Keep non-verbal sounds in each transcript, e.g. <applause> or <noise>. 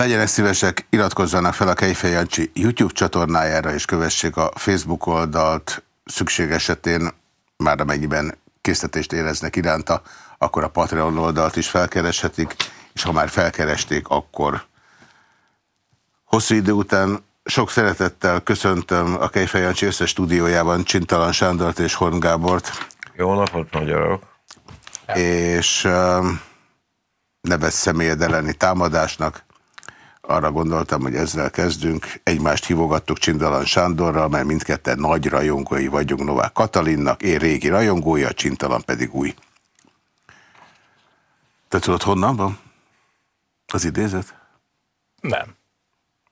Legyenek szívesek, iratkozzanak fel a Jancsi YouTube csatornájára, és kövessék a Facebook oldalt szükség esetén, már amennyiben készítést éreznek iránta, akkor a Patreon oldalt is felkereshetik, és ha már felkeresték, akkor hosszú idő után sok szeretettel köszöntöm a Jancsi összes stúdiójában Csintalan Sándort és Horn Gábort. Jó napot, magyarok! És uh, nevez személyed elleni támadásnak, arra gondoltam, hogy ezzel kezdünk. Egymást hívogattuk Csindalan Sándorral, mert mindketten nagy rajongói vagyunk Novák Katalinnak, én régi rajongója, Csintalan pedig új. Te tudod, honnan van az idézet? Nem.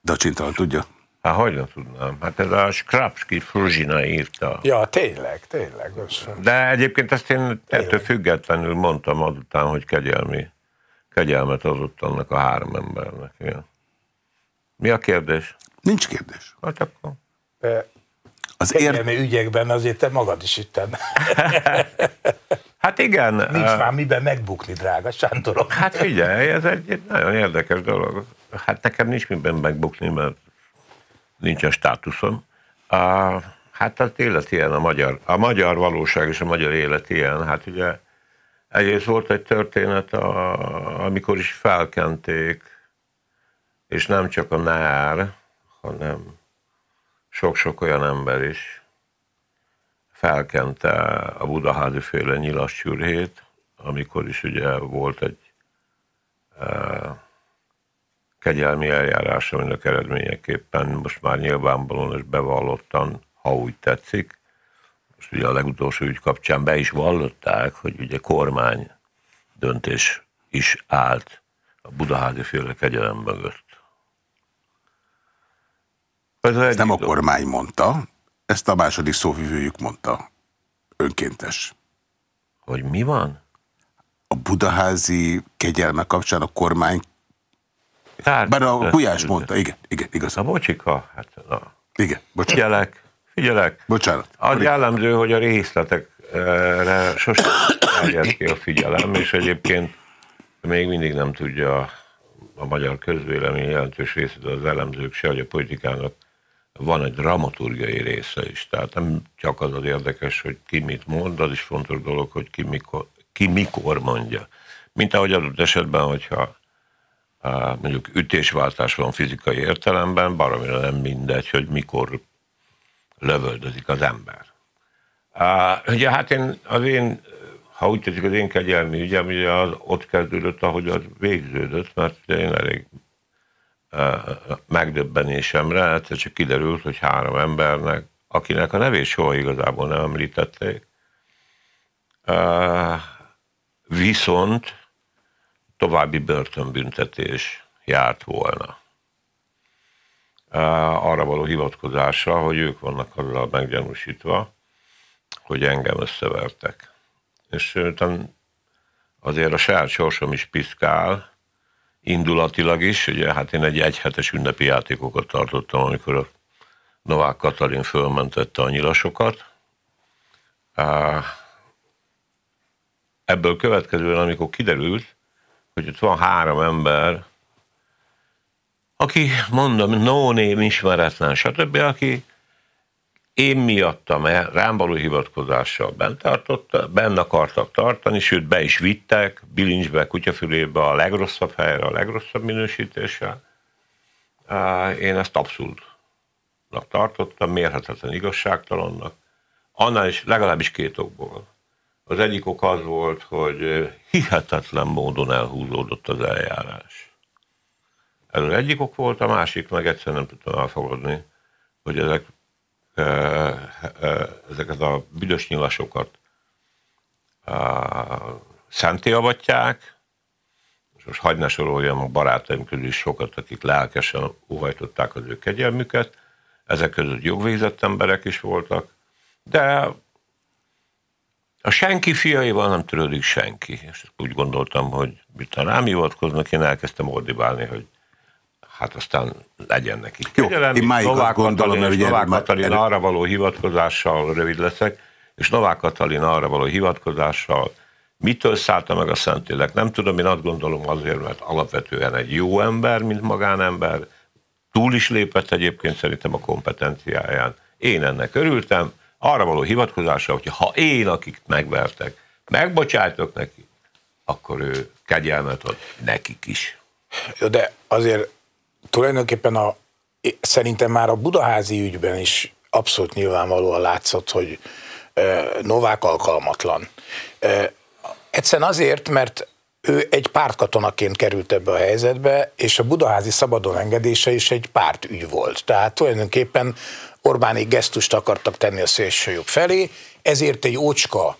De a Csintalan tudja? Hát hogyan tudnám? Hát ez a Skrapski Fruzsina írta. Ja, tényleg, tényleg. Összön. De egyébként ezt én ettől függetlenül mondtam azután, hogy kegyelmi, kegyelmet adott annak a három embernek. Igen. Mi a kérdés? Nincs kérdés. Hát akkor... Az Kegyelmi ér... ügyekben azért te magad is itten. <laughs> hát igen. Nincs már miben megbukni, drága Sándorok. Hát figyelj, ez egy, egy nagyon érdekes dolog. Hát nekem nincs miben megbukni, mert nincs a státuszom. A, hát az élet ilyen a magyar. A magyar valóság és a magyar élet ilyen. Hát ugye egyrészt volt egy történet, a, amikor is felkenték és nem csak a nár, hanem sok-sok olyan ember is felkente a Budaházi féle nyilas csürhét, amikor is ugye volt egy e, kegyelmi eljárás, aminek eredményeképpen most már nyilvánvalóan és bevallottan, ha úgy tetszik, most ugye a legutolsó ügy kapcsán be is vallották, hogy ugye kormány döntés is állt a Budaházi féle kegyelem mögött. Ezt nem a kormány mondta, ezt a második szóvivőjük mondta. Önkéntes. Hogy mi van? A budaházi kegyelme kapcsán a kormány... Kár, hát, Bár a Gulyás mondta, igen, igen, igaz. A bocsika, hát a... Igen, bocsánat. Figyelek, figyelek. Bocsánat. Az jellemző, hogy a részletekre sosem terjed ki a figyelem, és egyébként még mindig nem tudja a magyar közvélemény jelentős részét az elemzők se, hogy a politikának van egy dramaturgiai része is. Tehát nem csak az az érdekes, hogy ki mit mond, az is fontos dolog, hogy ki mikor, ki mikor mondja. Mint ahogy adott esetben, hogyha á, mondjuk ütésváltás van fizikai értelemben, baromira nem mindegy, hogy mikor lövöldözik az ember. Á, ugye hát én, az én, ha úgy tetszik, az én kegyelmi ügyem, ugye az ott kezdődött, ahogy az végződött, mert én elég megdöbbenésemre egyszer csak kiderült, hogy három embernek, akinek a nevét soha igazából nem említették, viszont további börtönbüntetés járt volna. Arra való hivatkozásra, hogy ők vannak azzal meggyanúsítva, hogy engem összevertek. És azért a saját sorsom is piszkál, indulatilag is, ugye hát én egy egyhetes ünnepi játékokat tartottam, amikor a Novák Katalin fölmentette a nyilasokat. Ebből következően, amikor kiderült, hogy ott van három ember, aki mondom, no name ismeretlen, stb., aki én miattam el, rám való hivatkozással bent, tartott, benne akartak tartani, sőt be is vittek, bilincsbe, kutyafülébe a legrosszabb helyre, a legrosszabb minősítéssel. Én ezt abszurdnak tartottam, mérhetetlen igazságtalannak. Annál is legalábbis két okból. Az egyik ok az volt, hogy hihetetlen módon elhúzódott az eljárás. Ez az egyik ok volt, a másik meg egyszerűen nem tudtam elfogadni, hogy ezek ezeket a büdös nyilasokat szenté avatják, és most hagyd ne soroljam a barátaim közül is sokat, akik lelkesen óhajtották az ő kegyelmüket, ezek között jogvégzett emberek is voltak, de a senki fiaival nem törődik senki. És úgy gondoltam, hogy mit a rám hivatkoznak, én elkezdtem ordibálni, hogy hát aztán legyen neki. Jó, Kegyelem, én máig Novák azt gondolom, Katalin, hogy Novák Katalin erre... arra való hivatkozással, rövid leszek, és Novák Katalin arra való hivatkozással, mitől szállta meg a Szentlélek? Nem tudom, én azt gondolom azért, mert alapvetően egy jó ember, mint magánember, túl is lépett egyébként szerintem a kompetenciáján. Én ennek örültem, arra való hivatkozása, hogy ha én, akik megvertek, megbocsájtok neki, akkor ő kegyelmet ad nekik is. Jó, de azért tulajdonképpen a, szerintem már a budaházi ügyben is abszolút nyilvánvalóan látszott, hogy Novák alkalmatlan. Egyszerűen azért, mert ő egy pártkatonaként került ebbe a helyzetbe, és a budaházi szabadon engedése is egy pártügy volt. Tehát tulajdonképpen Orbáni gesztust akartak tenni a szélsőjobb felé, ezért egy ócska,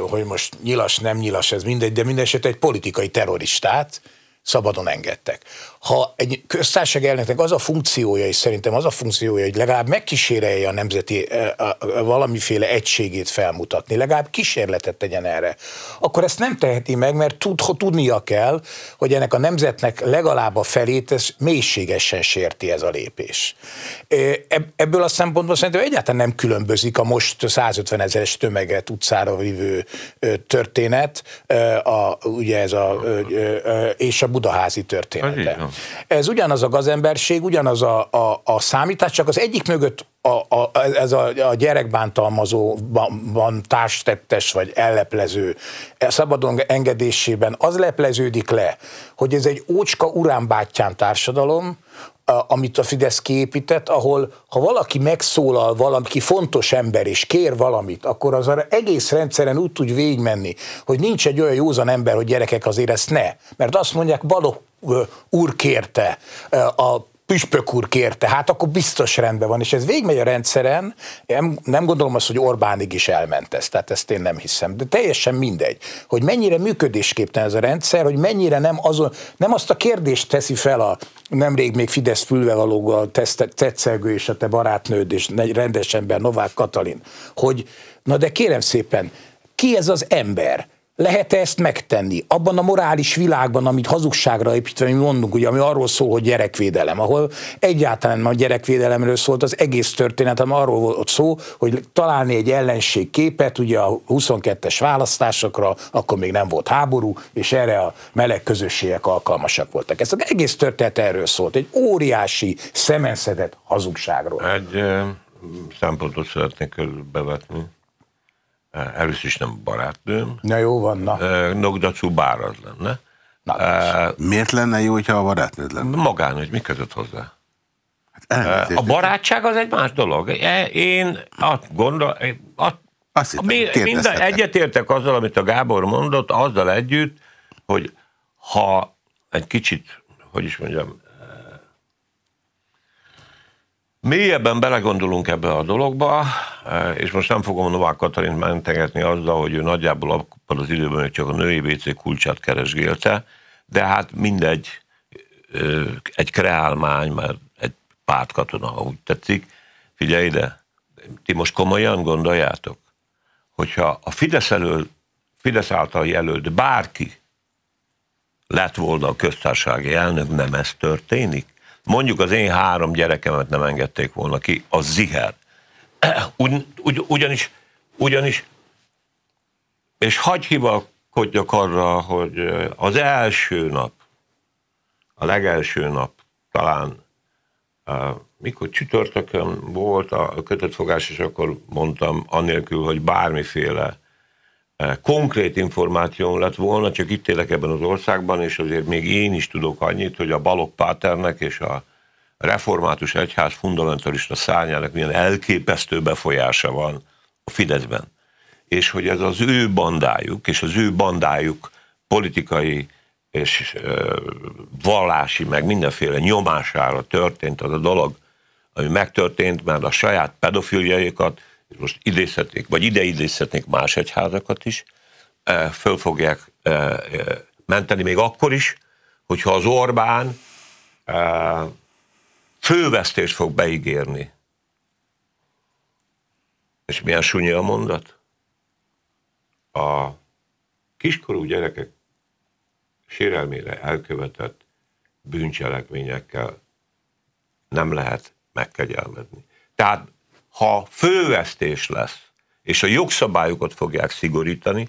hogy most nyilas, nem nyilas, ez mindegy, de minden egy politikai terroristát szabadon engedtek ha egy köztársaság elnöknek az a funkciója, és szerintem az a funkciója, hogy legalább megkísérelje a nemzeti a, e, a, a, valamiféle egységét felmutatni, legalább kísérletet tegyen erre, akkor ezt nem teheti meg, mert tud, ha tudnia kell, hogy ennek a nemzetnek legalább a felét ez mélységesen sérti ez a lépés. E, ebből a szempontból szerintem egyáltalán nem különbözik a most 150 ezeres tömeget utcára vívő történet, e, a, ugye ez a, és a budaházi története. Ez ugyanaz a gazemberség, ugyanaz a, a, a számítás, csak az egyik mögött a, a, ez a, a gyerekbántalmazóban társtettes vagy elleplező e szabadon engedésében az lepleződik le, hogy ez egy ócska uránbátyán társadalom, a, amit a Fidesz képített, ahol ha valaki megszólal valaki fontos ember és kér valamit, akkor az arra egész rendszeren úgy tud végigmenni, hogy nincs egy olyan józan ember, hogy gyerekek azért ezt ne. Mert azt mondják, való úr kérte, a püspök úr kérte, hát akkor biztos rendben van, és ez végigmegy a rendszeren, nem, nem gondolom azt, hogy Orbánig is elment ez, tehát ezt én nem hiszem, de teljesen mindegy, hogy mennyire működésképpen ez a rendszer, hogy mennyire nem, azon, nem azt a kérdést teszi fel a nemrég még Fidesz fülvevalógal tetszelgő és a te barátnőd és rendes ember Novák Katalin, hogy na de kérem szépen, ki ez az ember, lehet -e ezt megtenni? Abban a morális világban, amit hazugságra építve mi mondunk, ugye, ami arról szól, hogy gyerekvédelem, ahol egyáltalán a gyerekvédelemről szólt az egész történet, ami arról volt szó, hogy találni egy ellenség képet, ugye a 22-es választásokra, akkor még nem volt háború, és erre a meleg közösségek alkalmasak voltak. Ez az egész történet erről szólt, egy óriási szemenszedett hazugságról. Egy szempontot szeretnék bevetni Eh, először is nem barátnőm. Na jó van, na. Eh, Nogdacú bár az lenne. Na, uh, miért lenne jó, hogyha a barátnőd lenne? Magán, hogy mi között hozzá? Hát uh, a barátság az egy más dolog. Én azt gondolom, azt, minden egyetértek azzal, amit a Gábor mondott, azzal együtt, hogy ha egy kicsit, hogy is mondjam, Mélyebben belegondolunk ebbe a dologba, e, és most nem fogom Novák katalin mentegetni azzal, hogy ő nagyjából abban az időben hogy csak a női WC kulcsát keresgélte, de hát mindegy, e, egy kreálmány, mert egy pártkatona, ha úgy tetszik. Figyelj ide, ti most komolyan gondoljátok, hogyha a Fidesz, elől, Fidesz által jelölt bárki lett volna a köztársasági elnök, nem ez történik? Mondjuk az én három gyerekemet nem engedték volna ki, az ziher. <clears throat> Ugy, ugy, ugyanis, ugyanis, és hagyj hivakodjak arra, hogy az első nap, a legelső nap talán, mikor csütörtökön volt a fogás és akkor mondtam, anélkül, hogy bármiféle Eh, konkrét információm lett volna, csak itt élek ebben az országban, és azért még én is tudok annyit, hogy a balok Páternek és a református egyház fundamentalista szárnyának milyen elképesztő befolyása van a Fideszben. És hogy ez az ő bandájuk, és az ő bandájuk politikai és ö, eh, vallási, meg mindenféle nyomására történt az a dolog, ami megtörtént, mert a saját pedofiljaikat most idézhetnék, vagy ide idézhetnék más egyházakat is, eh, föl fogják eh, eh, menteni még akkor is, hogyha az Orbán fővesztést fog beígérni. És milyen sunyi a mondat? A kiskorú gyerekek sérelmére elkövetett bűncselekményekkel nem lehet megkegyelmedni. Tehát ha fővesztés lesz, és a jogszabályokat fogják szigorítani,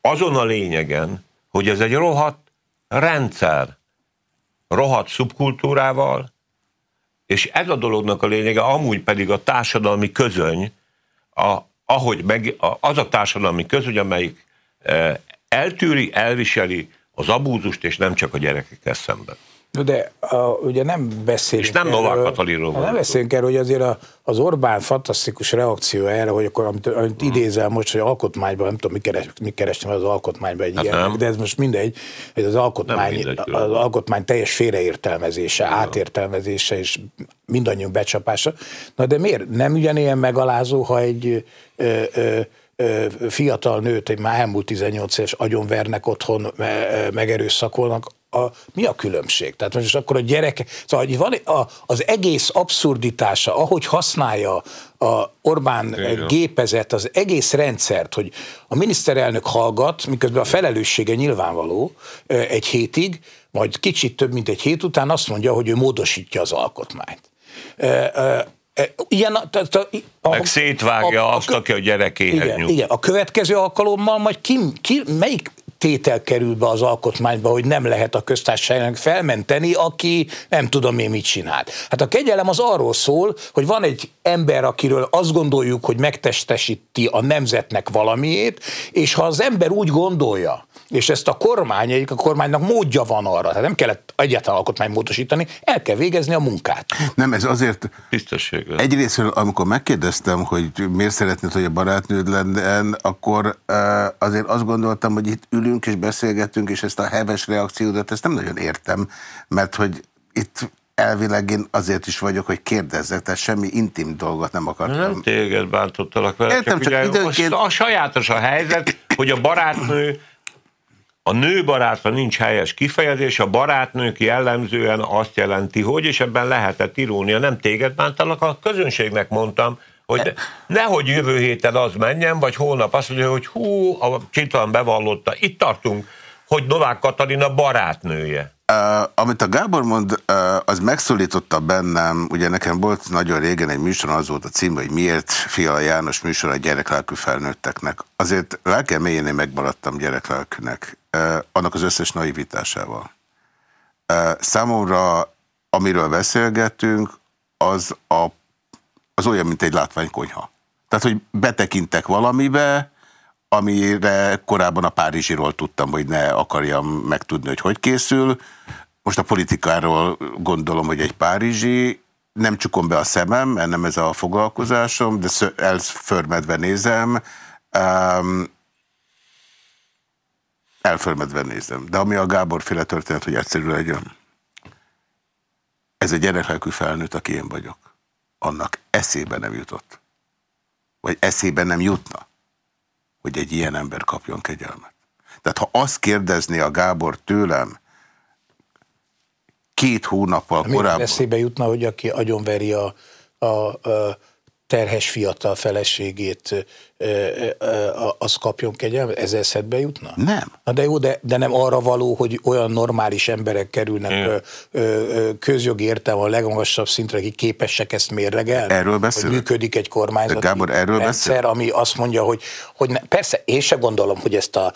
azon a lényegen, hogy ez egy rohadt rendszer, rohadt szubkultúrával, és ez a dolognak a lényege amúgy pedig a társadalmi közöny, a, ahogy meg, a, az a társadalmi közöny, amelyik e, eltűri, elviseli az abúzust, és nem csak a gyerekekkel szemben de a, ugye nem beszélünk És nem Novák Katalinról van. Nem beszélünk erről, hogy azért a, az Orbán fantasztikus reakció erre, hogy akkor amit, amit hmm. idézel most, hogy alkotmányban, nem tudom, mi, keres, mi kerestem az alkotmányban egy hát ilyen, de ez most mindegy, hogy az alkotmány, mindegy, az alkotmány teljes félreértelmezése, hmm. átértelmezése és mindannyiunk becsapása. Na de miért? Nem ugyanilyen megalázó, ha egy ö, ö, fiatal nőt, egy már elmúlt 18 éves agyonvernek otthon, megerőszakolnak, a, mi a különbség? Tehát most akkor a gyerek, szóval hogy van a, az egész abszurditása, ahogy használja a Orbán Igen. gépezet, az egész rendszert, hogy a miniszterelnök hallgat, miközben a felelőssége nyilvánvaló egy hétig, majd kicsit több mint egy hét után azt mondja, hogy ő módosítja az alkotmányt Ilyen, tehát a, a, Meg szétvágja a, azt, aki a gyerekéhez igen, nyújt. Igen, a következő alkalommal majd ki, ki, melyik tétel kerül be az alkotmányba, hogy nem lehet a köztársaságnak felmenteni, aki nem tudom én mit csinált. Hát a kegyelem az arról szól, hogy van egy ember, akiről azt gondoljuk, hogy megtestesíti a nemzetnek valamiét, és ha az ember úgy gondolja, és ezt a kormány, egyik a kormánynak módja van arra, tehát nem kellett egyáltalán alkotmányt módosítani, el kell végezni a munkát. Nem, ez azért... Biztosséggel. Egyrészt, amikor megkérdeztem, hogy miért szeretnéd, hogy a barátnőd lenne, akkor azért azt gondoltam, hogy itt ülünk és beszélgetünk, és ezt a heves reakciódat, ezt nem nagyon értem, mert hogy itt elvileg én azért is vagyok, hogy kérdezzek, tehát semmi intim dolgot nem akartam. Nem téged bántottalak vele, Értem, csak, csak ugye időnként... a sajátos a helyzet, hogy a barátnő a nőbarátra nincs helyes kifejezés, a barátnők jellemzően azt jelenti, hogy, és ebben lehetett irónia, nem téged bántalak, a közönségnek mondtam, hogy nehogy jövő héten az menjen, vagy holnap azt mondja, hogy hú, a Csitlan bevallotta, itt tartunk, hogy Novák Katalina barátnője. Uh, amit a Gábor mond, uh, az megszólította bennem, ugye nekem volt nagyon régen egy műsor, az volt a cím, hogy miért Fiala János műsor a gyereklelkű felnőtteknek. Azért lelkem mélyén én megmaradtam gyereklelkűnek annak az összes naivitásával. Számomra, amiről beszélgetünk, az, a, az olyan, mint egy látványkonyha. Tehát, hogy betekintek valamibe, amire korábban a Párizsiról tudtam, hogy ne akarjam megtudni, hogy hogy készül. Most a politikáról gondolom, hogy egy Párizsi, nem csukom be a szemem, mert nem ez a foglalkozásom, de elförmedve nézem, elfölmedve nézem. De ami a Gábor féle történet, hogy egyszerű legyen. Ez egy gyereklelkű felnőtt, aki én vagyok. Annak eszébe nem jutott. Vagy eszébe nem jutna, hogy egy ilyen ember kapjon kegyelmet. Tehát ha azt kérdezné a Gábor tőlem, két hónappal Mi korábban... eszébe jutna, hogy aki agyonveri a, a, a terhes fiatal feleségét az kapjon kegyelmet? Ez eszedbe jutna? Nem. Na de jó, de, de nem arra való, hogy olyan normális emberek kerülnek ö, ö, közjogi értelme a legmagasabb szintre, akik képesek ezt mérlegelni? Erről beszél. működik egy kormányzat. Gábor, erről rendszer, beszél? ami azt mondja, hogy, hogy ne, persze, én se gondolom, hogy ezt a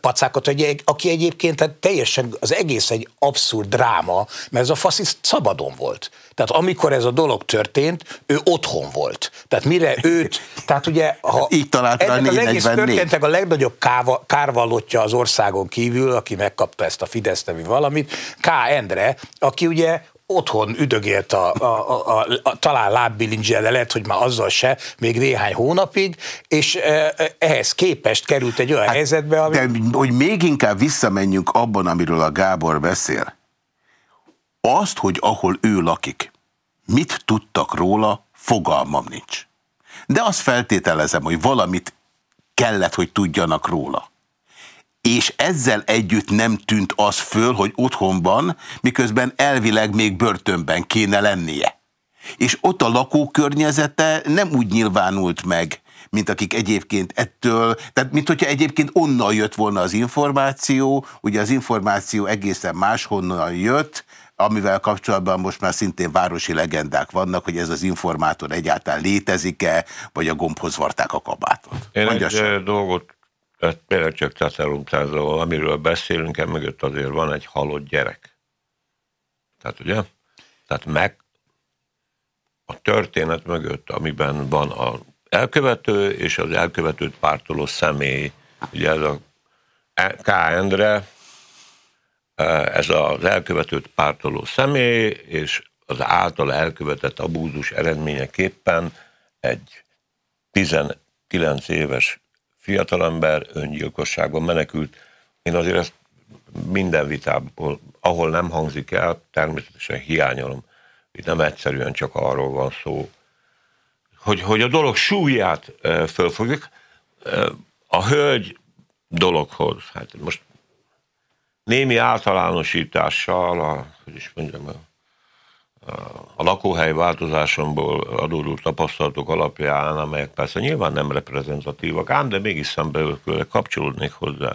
pacákat, hogy aki egyébként tehát teljesen az egész egy abszurd dráma, mert ez a fasziszt szabadon volt. Tehát amikor ez a dolog történt, ő otthon volt. Tehát mire őt, <laughs> tehát ugye... Ha, így talált rá 444. a legnagyobb káva, kárvallottja az országon kívül, aki megkapta ezt a Fidesz nevű valamit, K. Endre, aki ugye otthon üdögélt a, a, a, a, a talán lábbilincsel, de lehet, hogy már azzal se, még néhány hónapig, és e, e, ehhez képest került egy olyan hát, helyzetbe, ami... De, hogy még inkább visszamenjünk abban, amiről a Gábor beszél. Azt, hogy ahol ő lakik, mit tudtak róla, fogalmam nincs de azt feltételezem, hogy valamit kellett, hogy tudjanak róla. És ezzel együtt nem tűnt az föl, hogy otthonban, miközben elvileg még börtönben kéne lennie. És ott a lakókörnyezete nem úgy nyilvánult meg, mint akik egyébként ettől, tehát mint hogyha egyébként onnan jött volna az információ, ugye az információ egészen máshonnan jött, amivel kapcsolatban most már szintén városi legendák vannak, hogy ez az informátor egyáltalán létezik-e, vagy a gombhoz varták a kabátot. Én egy eh, dolgot például eh, csak tetelumtázol, amiről beszélünk, e mögött azért van egy halott gyerek. Tehát ugye? Tehát meg a történet mögött, amiben van a elkövető és az elkövetőt pártoló személy, ugye ez a K. Endre, Eh, ez az elkövetőt pártoló személy, és az által elkövetett abúzus eredményeképpen egy 19 éves fiatalember öngyilkosságban menekült. Én azért ezt minden vitából, ahol nem hangzik el, természetesen hiányolom. Itt nem egyszerűen csak arról van szó, hogy, hogy a dolog súlyát eh, fölfogjuk. Eh, a hölgy dologhoz, hát most Némi általánosítással, a, hogy is mondjam, a, a lakóhely változásomból adódó tapasztalatok alapján, amelyek persze nyilván nem reprezentatívak, ám de mégis szembe kapcsolódnék hozzá.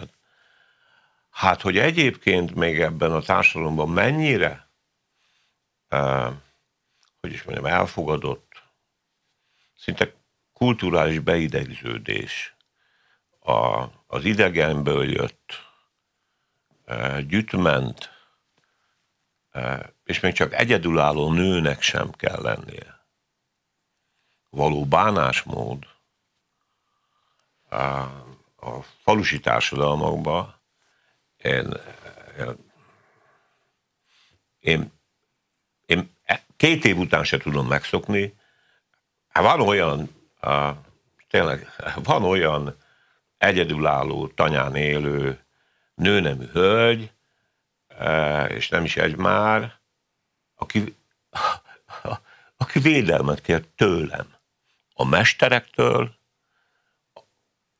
Hát, hogy egyébként még ebben a társadalomban mennyire, e, hogy is mondjam, elfogadott, szinte kulturális beidegződés a, az idegenből jött, gyütment, és még csak egyedülálló nőnek sem kell lennie. Való bánásmód a falusi társadalmakba, én, én, én e, két év után se tudom megszokni. Hát van olyan, tényleg, van olyan egyedülálló, tanyán élő, nőnemű hölgy, e, és nem is egy már, aki, <laughs> aki védelmet kért tőlem, a mesterektől,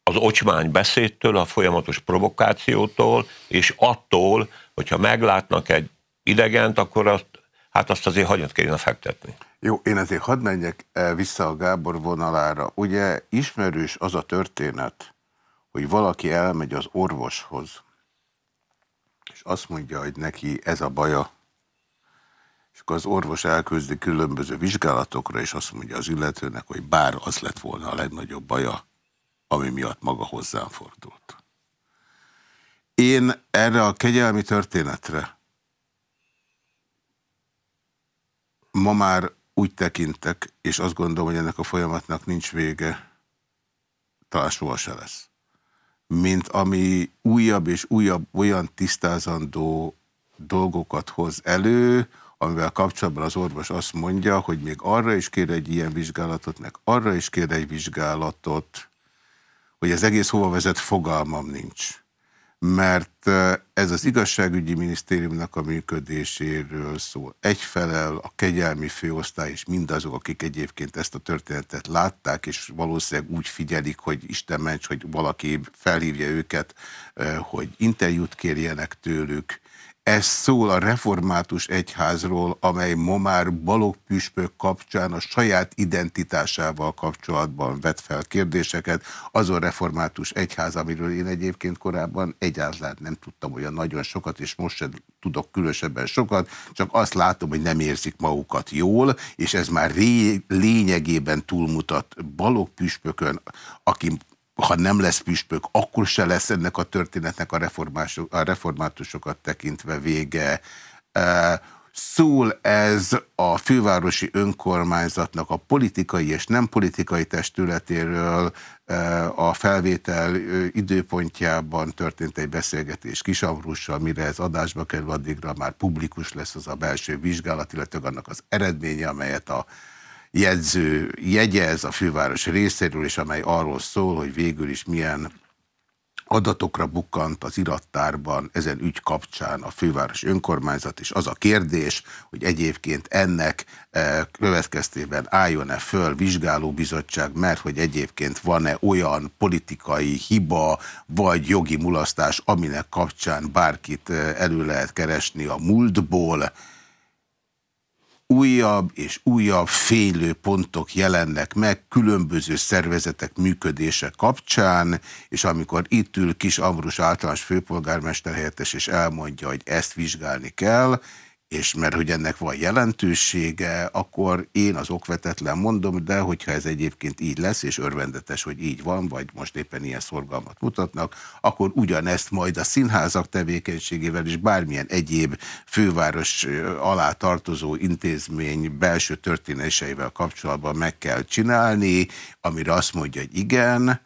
az ocsmány beszédtől, a folyamatos provokációtól, és attól, hogyha meglátnak egy idegent, akkor azt, hát azt azért hagyat kéne fektetni. Jó, én azért hadd menjek e, vissza a Gábor vonalára. Ugye ismerős az a történet, hogy valaki elmegy az orvoshoz, és azt mondja, hogy neki ez a baja, és akkor az orvos elközdi különböző vizsgálatokra, és azt mondja az illetőnek, hogy bár az lett volna a legnagyobb baja, ami miatt maga hozzám fordult. Én erre a kegyelmi történetre ma már úgy tekintek, és azt gondolom, hogy ennek a folyamatnak nincs vége, talán soha se lesz mint ami újabb és újabb olyan tisztázandó dolgokat hoz elő, amivel kapcsolatban az orvos azt mondja, hogy még arra is kér egy ilyen vizsgálatot, meg arra is kér egy vizsgálatot, hogy az egész hova vezet, fogalmam nincs mert ez az igazságügyi minisztériumnak a működéséről szól. Egyfelel a kegyelmi főosztály és mindazok, akik egyébként ezt a történetet látták, és valószínűleg úgy figyelik, hogy Isten ments, hogy valaki felhívja őket, hogy interjút kérjenek tőlük, ez szól a református egyházról, amely ma már balok püspök kapcsán a saját identitásával kapcsolatban vet fel kérdéseket. Az a református egyház, amiről én egyébként korábban egyáltalán nem tudtam olyan nagyon sokat, és most sem tudok különösebben sokat, csak azt látom, hogy nem érzik magukat jól, és ez már lényegében túlmutat balok püspökön, aki ha nem lesz püspök, akkor se lesz ennek a történetnek a, a reformátusokat tekintve vége. Szól ez a fővárosi önkormányzatnak a politikai és nem politikai testületéről a felvétel időpontjában történt egy beszélgetés Kisamrussal, mire ez adásba kerül, addigra már publikus lesz az a belső vizsgálat, illetve annak az eredménye, amelyet a jegyző jegyez a főváros részéről, és amely arról szól, hogy végül is milyen adatokra bukkant az irattárban ezen ügy kapcsán a főváros önkormányzat, és az a kérdés, hogy egyébként ennek eh, következtében álljon-e föl vizsgálóbizottság, mert hogy egyébként van-e olyan politikai hiba, vagy jogi mulasztás, aminek kapcsán bárkit eh, elő lehet keresni a múltból, újabb és újabb félő pontok jelennek meg különböző szervezetek működése kapcsán, és amikor itt ül Kis Amrus általános főpolgármester helyettes, és elmondja, hogy ezt vizsgálni kell, és mert hogy ennek van jelentősége, akkor én az okvetetlen mondom, de hogyha ez egyébként így lesz, és örvendetes, hogy így van, vagy most éppen ilyen szorgalmat mutatnak, akkor ugyanezt majd a színházak tevékenységével és bármilyen egyéb főváros alá tartozó intézmény belső történéseivel kapcsolatban meg kell csinálni, amire azt mondja, hogy igen,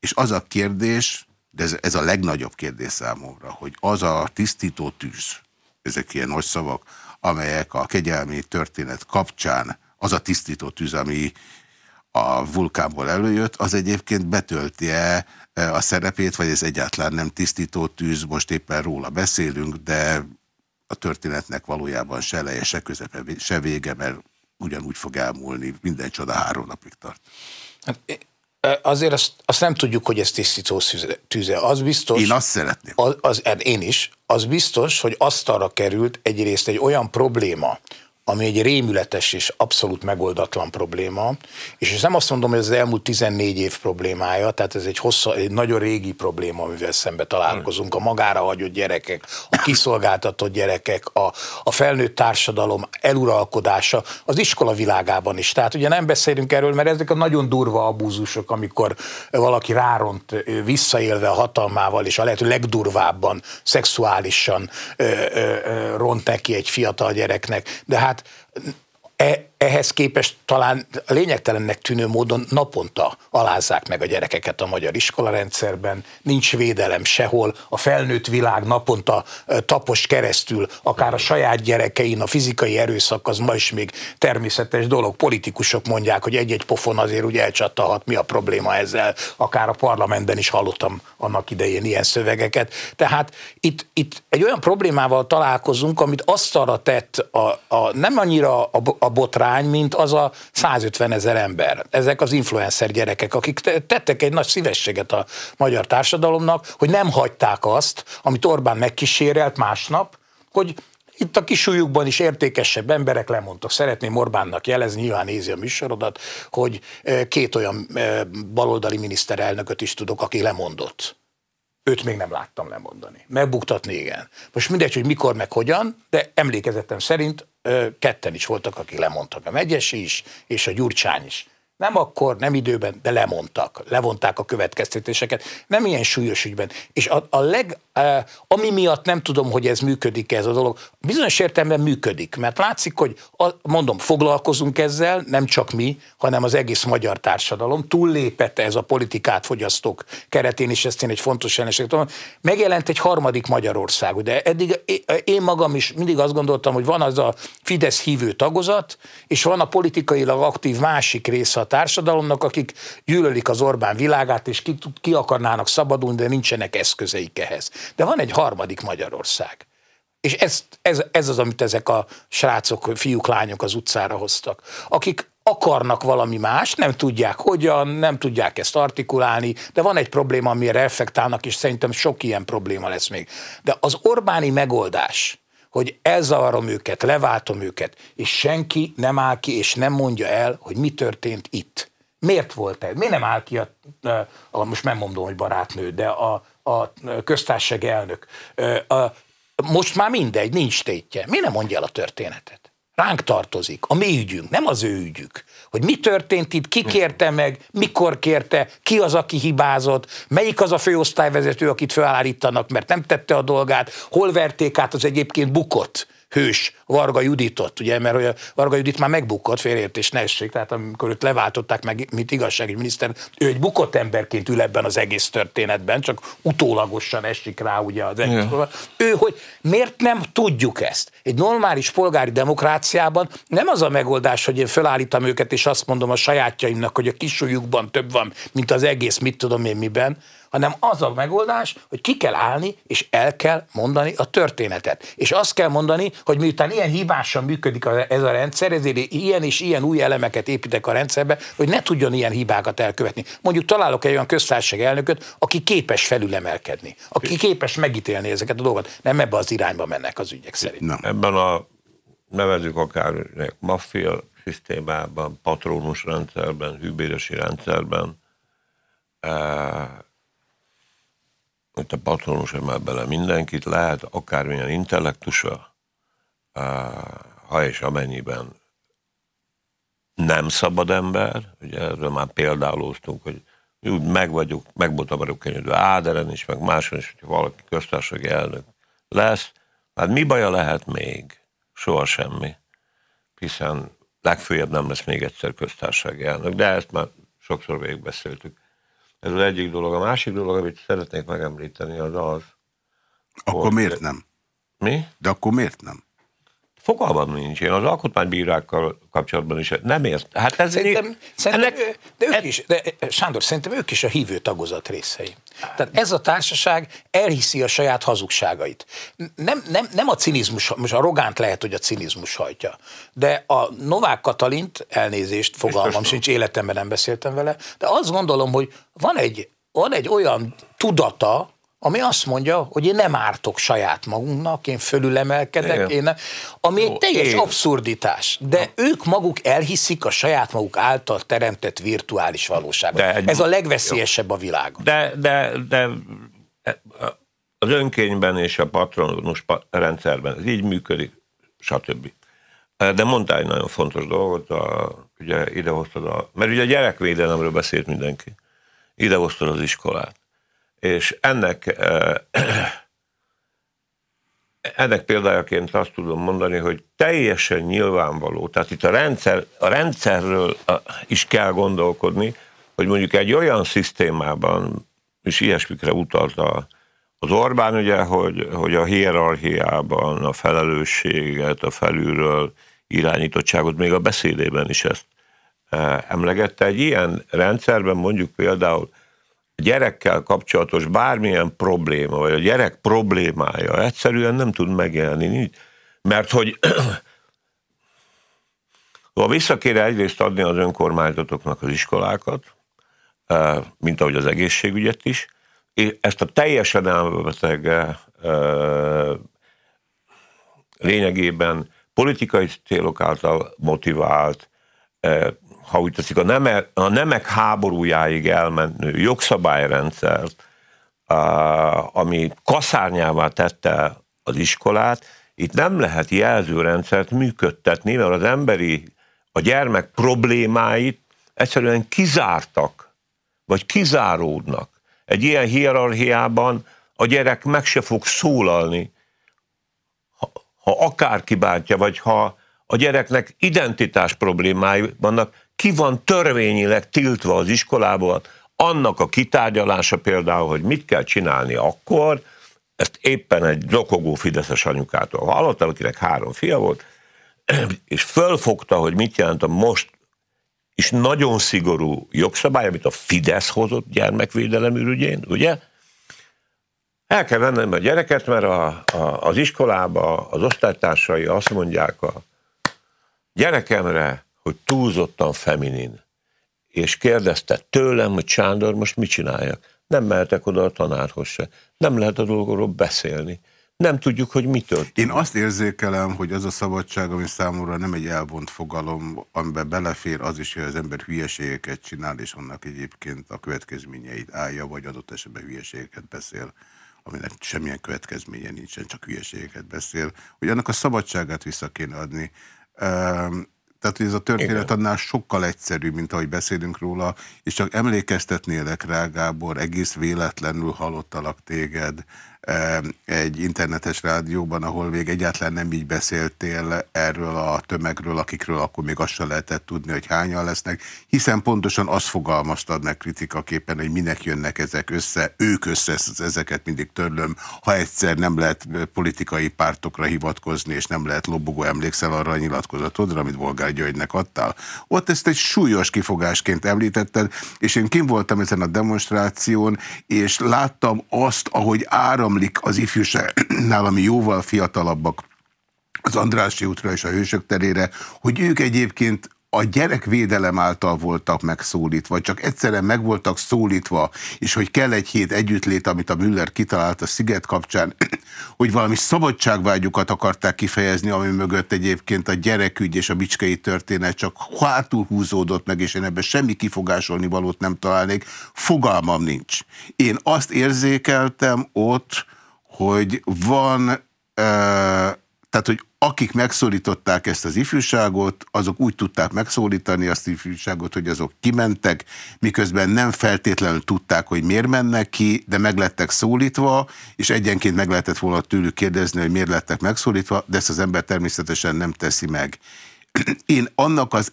és az a kérdés, de ez, ez a legnagyobb kérdés számomra, hogy az a tisztító tűz, ezek ilyen nagy szavak, amelyek a kegyelmi történet kapcsán az a tisztító tűz, ami a vulkánból előjött, az egyébként betölti-e e, a szerepét, vagy ez egyáltalán nem tisztító tűz, most éppen róla beszélünk, de a történetnek valójában se eleje, se közepe, se vége, mert ugyanúgy fog elmúlni, minden csoda három napig tart. Hát Azért azt, azt nem tudjuk, hogy ez tisztító tűze. Az biztos. Én azt szeretném. Az, az, én is. Az biztos, hogy asztalra került egyrészt egy olyan probléma, ami egy rémületes és abszolút megoldatlan probléma, és nem azt mondom, hogy ez az elmúlt 14 év problémája, tehát ez egy, hossza, egy nagyon régi probléma, amivel szembe találkozunk, a magára hagyott gyerekek, a kiszolgáltatott gyerekek, a, a felnőtt társadalom eluralkodása az iskola világában is. Tehát ugye nem beszélünk erről, mert ezek a nagyon durva abúzusok, amikor valaki ráront visszaélve a hatalmával, és a lehető legdurvábban, szexuálisan ront neki egy fiatal gyereknek, de hát tehát e, ehhez képest talán lényegtelennek tűnő módon naponta alázzák meg a gyerekeket a magyar iskolarendszerben, nincs védelem sehol, a felnőtt világ naponta tapos keresztül, akár a saját gyerekein a fizikai erőszak az ma is még természetes dolog. Politikusok mondják, hogy egy-egy pofon azért úgy elcsattahat, mi a probléma ezzel, akár a parlamentben is hallottam annak idején ilyen szövegeket. Tehát itt, itt egy olyan problémával találkozunk, amit azt arra tett a, a, nem annyira a, a botrány, arány, mint az a 150 ezer ember. Ezek az influencer gyerekek, akik tettek egy nagy szívességet a magyar társadalomnak, hogy nem hagyták azt, amit Orbán megkísérelt másnap, hogy itt a kisújukban is értékesebb emberek lemondtak. Szeretném Orbánnak jelezni, nyilván nézi a műsorodat, hogy eh, két olyan eh, baloldali miniszterelnököt is tudok, aki lemondott őt még nem láttam lemondani. Megbuktatni, igen. Most mindegy, hogy mikor, meg hogyan, de emlékezetem szerint ö, ketten is voltak, akik lemondtak. A Megyesi is, és a Gyurcsány is. Nem akkor, nem időben, de lemondtak. Levonták a következtetéseket. Nem ilyen súlyos ügyben. És a, a leg, ami miatt nem tudom, hogy ez működik ez a dolog. Bizonyos értelemben működik, mert látszik, hogy mondom, foglalkozunk ezzel, nem csak mi, hanem az egész magyar társadalom. túllépette ez a politikát fogyasztók keretén és ezt én egy fontos jelenséget tudom. Megjelent egy harmadik Magyarország, de eddig én magam is mindig azt gondoltam, hogy van az a Fidesz hívő tagozat, és van a politikailag aktív másik része a társadalomnak, akik gyűlölik az Orbán világát, és ki, ki akarnának szabadulni, de nincsenek eszközeik ehhez. De van egy harmadik Magyarország. És ez, ez, ez az, amit ezek a srácok, fiúk, lányok az utcára hoztak, akik akarnak valami más, nem tudják hogyan, nem tudják ezt artikulálni, de van egy probléma, amire effektálnak, és szerintem sok ilyen probléma lesz még. De az Orbáni megoldás, hogy elzavarom őket, leváltom őket, és senki nem áll ki, és nem mondja el, hogy mi történt itt. Miért volt ez? mi nem áll ki a, a most nem mondom, hogy barátnő, de a a köztársaság elnök. Most már mindegy, nincs tétje. Mi nem mondja el a történetet? Ránk tartozik, a mi ügyünk, nem az ő ügyük. Hogy mi történt itt, ki kérte meg, mikor kérte, ki az, aki hibázott, melyik az a főosztályvezető, akit felállítanak, mert nem tette a dolgát, hol verték át az egyébként bukott hős Varga Juditot, ugye, mert hogy a Varga Judit már megbukott, félértés ne essék, tehát amikor őt leváltották meg, mint igazságügyi miniszter, ő egy bukott emberként ül ebben az egész történetben, csak utólagosan esik rá ugye az egész. Yeah. Ő, hogy miért nem tudjuk ezt? Egy normális polgári demokráciában nem az a megoldás, hogy én felállítom őket, és azt mondom a sajátjaimnak, hogy a kisújukban több van, mint az egész, mit tudom én miben, hanem az a megoldás, hogy ki kell állni, és el kell mondani a történetet. És azt kell mondani, hogy miután ilyen hibásan működik ez a rendszer, ezért ilyen és ilyen új elemeket építek a rendszerbe, hogy ne tudjon ilyen hibákat elkövetni. Mondjuk találok egy olyan köztársaság elnököt, aki képes felülemelkedni, aki képes megítélni ezeket a dolgokat. Nem ebbe az irányba mennek az ügyek szerint. Nem. Ebben a nevezük akár maffia szisztémában, patrónus rendszerben, hűbéresi rendszerben, eh, hogy a patronos emel bele mindenkit, lehet akármilyen intellektusa, ha és amennyiben nem szabad ember, ugye erről már például osztunk, hogy úgy meg vagyok, meg voltam Áderen is, meg máson is, hogyha valaki köztársasági elnök lesz, hát mi baja lehet még? Soha semmi. Hiszen legfőjebb nem lesz még egyszer köztársasági elnök, de ezt már sokszor végigbeszéltük. Ez az egyik dolog. A másik dolog, amit szeretnék megemlíteni, az az... Akkor hogy... miért nem? Mi? De akkor miért nem? Fogalmam nincs. Én az alkotmánybírákkal kapcsolatban is nem ért. Hát ez szerintem, szerintem ennek, ő, de ők e- is, de e- Sándor, szerintem ők is a hívő tagozat részei. Tehát ez a társaság elhiszi a saját hazugságait. Nem, nem, nem a cinizmus, most rogánt lehet, hogy a cinizmus hajtja, de a Novák Katalint, elnézést, fogalmam Biztos sincs, életemben nem beszéltem vele, de azt gondolom, hogy van egy, van egy olyan tudata, ami azt mondja, hogy én nem ártok saját magunknak, én fölülemelkedek, én nem, ami Jó, egy teljes én. abszurditás. De ha. ők maguk elhiszik a saját maguk által teremtett virtuális valóságot. egy, Ez a legveszélyesebb jó. a világon. De, de, de e, az önkényben és a patronus rendszerben ez így működik, stb. De mondtál egy nagyon fontos dolgot, a, ugye idehoztad a... Mert ugye a gyerekvédelemről beszélt mindenki. Idehoztad az iskolát. És ennek, eh, <clears throat> ennek példájaként azt tudom mondani, hogy teljesen nyilvánvaló, tehát itt a, rendszer, a rendszerről is kell gondolkodni, hogy mondjuk egy olyan szisztémában, és ilyesmikre utalt a, az Orbán ugye, hogy, hogy a hierarchiában a felelősséget, a felülről irányítottságot, még a beszédében is ezt eh, emlegette. Egy ilyen rendszerben mondjuk például gyerekkel kapcsolatos bármilyen probléma, vagy a gyerek problémája egyszerűen nem tud megjelenni. Mert hogy <clears throat> ha vissza kéne egyrészt adni az önkormányzatoknak az iskolákat, eh, mint ahogy az egészségügyet is, és ezt a teljesen elmebeteg eh, eh, lényegében politikai célok által motivált ha úgy tetszik, a, neme, a nemek háborújáig elmenő jogszabályrendszert, ami kaszárnyává tette az iskolát, itt nem lehet jelzőrendszert működtetni, mert az emberi, a gyermek problémáit egyszerűen kizártak, vagy kizáródnak. Egy ilyen hierarchiában a gyerek meg se fog szólalni, ha, ha akárki bántja, vagy ha a gyereknek identitás problémái vannak, ki van törvényileg tiltva az iskolából, annak a kitárgyalása például, hogy mit kell csinálni akkor, ezt éppen egy dokogó fideszes anyukától hallottam, akinek három fia volt, és fölfogta, hogy mit jelent a most is nagyon szigorú jogszabály, amit a Fidesz hozott gyermekvédelem ürügyén, ugye? El kell vennem a gyereket, mert a, a, az iskolába az osztálytársai azt mondják a gyerekemre, hogy túlzottan feminin. És kérdezte tőlem, hogy Sándor, most mit csináljak? Nem mehetek oda a tanárhoz se. Nem lehet a dolgokról beszélni. Nem tudjuk, hogy mi történt. Én azt érzékelem, hogy az a szabadság, ami számomra nem egy elvont fogalom, amiben belefér az is, hogy az ember hülyeségeket csinál, és annak egyébként a következményeit állja, vagy adott esetben hülyeségeket beszél, aminek semmilyen következménye nincsen, csak hülyeségeket beszél, hogy annak a szabadságát vissza kéne adni. Tehát, hogy ez a történet Igen. annál sokkal egyszerűbb, mint ahogy beszélünk róla, és csak emlékeztetnélek rá, Gábor, egész véletlenül halottalak téged, Eh, egy internetes rádióban, ahol még egyáltalán nem így beszéltél erről a tömegről, akikről akkor még azt sem lehetett tudni, hogy hányan lesznek, hiszen pontosan azt fogalmaztad meg kritikaképpen, hogy minek jönnek ezek össze, ők össze, ezeket mindig törlöm, ha egyszer nem lehet politikai pártokra hivatkozni, és nem lehet lobogó, emlékszel arra a nyilatkozatodra, amit Volgár Györgynek adtál? Ott ezt egy súlyos kifogásként említetted, és én kim voltam ezen a demonstráción, és láttam azt, ahogy áram romlik az ifjúság <clears throat> nálami jóval fiatalabbak az Andrássy útra és a Hősök terére, hogy ők egyébként a gyerekvédelem által voltak megszólítva, csak egyszerűen meg voltak szólítva, és hogy kell egy hét együttlét, amit a Müller kitalált a Sziget kapcsán, <clears throat> hogy valami szabadságvágyukat akarták kifejezni, ami mögött egyébként a gyerekügy és a bicskei történet csak hátul húzódott meg, és én ebben semmi kifogásolni valót nem találnék. Fogalmam nincs. Én azt érzékeltem ott, hogy van... Uh, tehát, hogy akik megszólították ezt az ifjúságot, azok úgy tudták megszólítani azt az ifjúságot, hogy azok kimentek, miközben nem feltétlenül tudták, hogy miért mennek ki, de meg lettek szólítva, és egyenként meg lehetett volna tőlük kérdezni, hogy miért lettek megszólítva, de ezt az ember természetesen nem teszi meg. <clears throat> Én annak az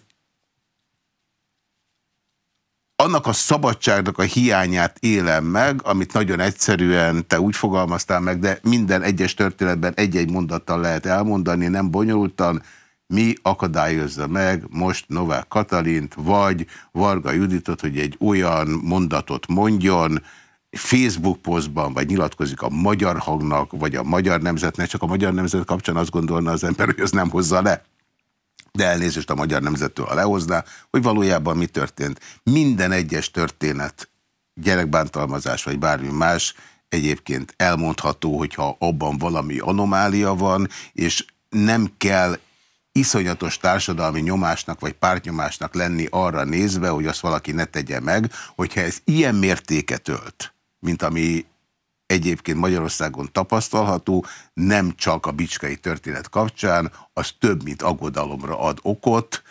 annak a szabadságnak a hiányát élem meg, amit nagyon egyszerűen te úgy fogalmaztál meg, de minden egyes történetben egy-egy mondattal lehet elmondani, nem bonyolultan, mi akadályozza meg most Novák Katalint, vagy Varga Juditot, hogy egy olyan mondatot mondjon, Facebook posztban, vagy nyilatkozik a magyar hangnak, vagy a magyar nemzetnek, csak a magyar nemzet kapcsán azt gondolna az ember, hogy az nem hozza le de elnézést a magyar nemzettől, a lehozná, hogy valójában mi történt. Minden egyes történet, gyerekbántalmazás vagy bármi más, egyébként elmondható, hogyha abban valami anomália van, és nem kell iszonyatos társadalmi nyomásnak vagy pártnyomásnak lenni arra nézve, hogy azt valaki ne tegye meg, hogyha ez ilyen mértéket ölt, mint ami egyébként Magyarországon tapasztalható, nem csak a bicskai történet kapcsán, az több, mint aggodalomra ad okot,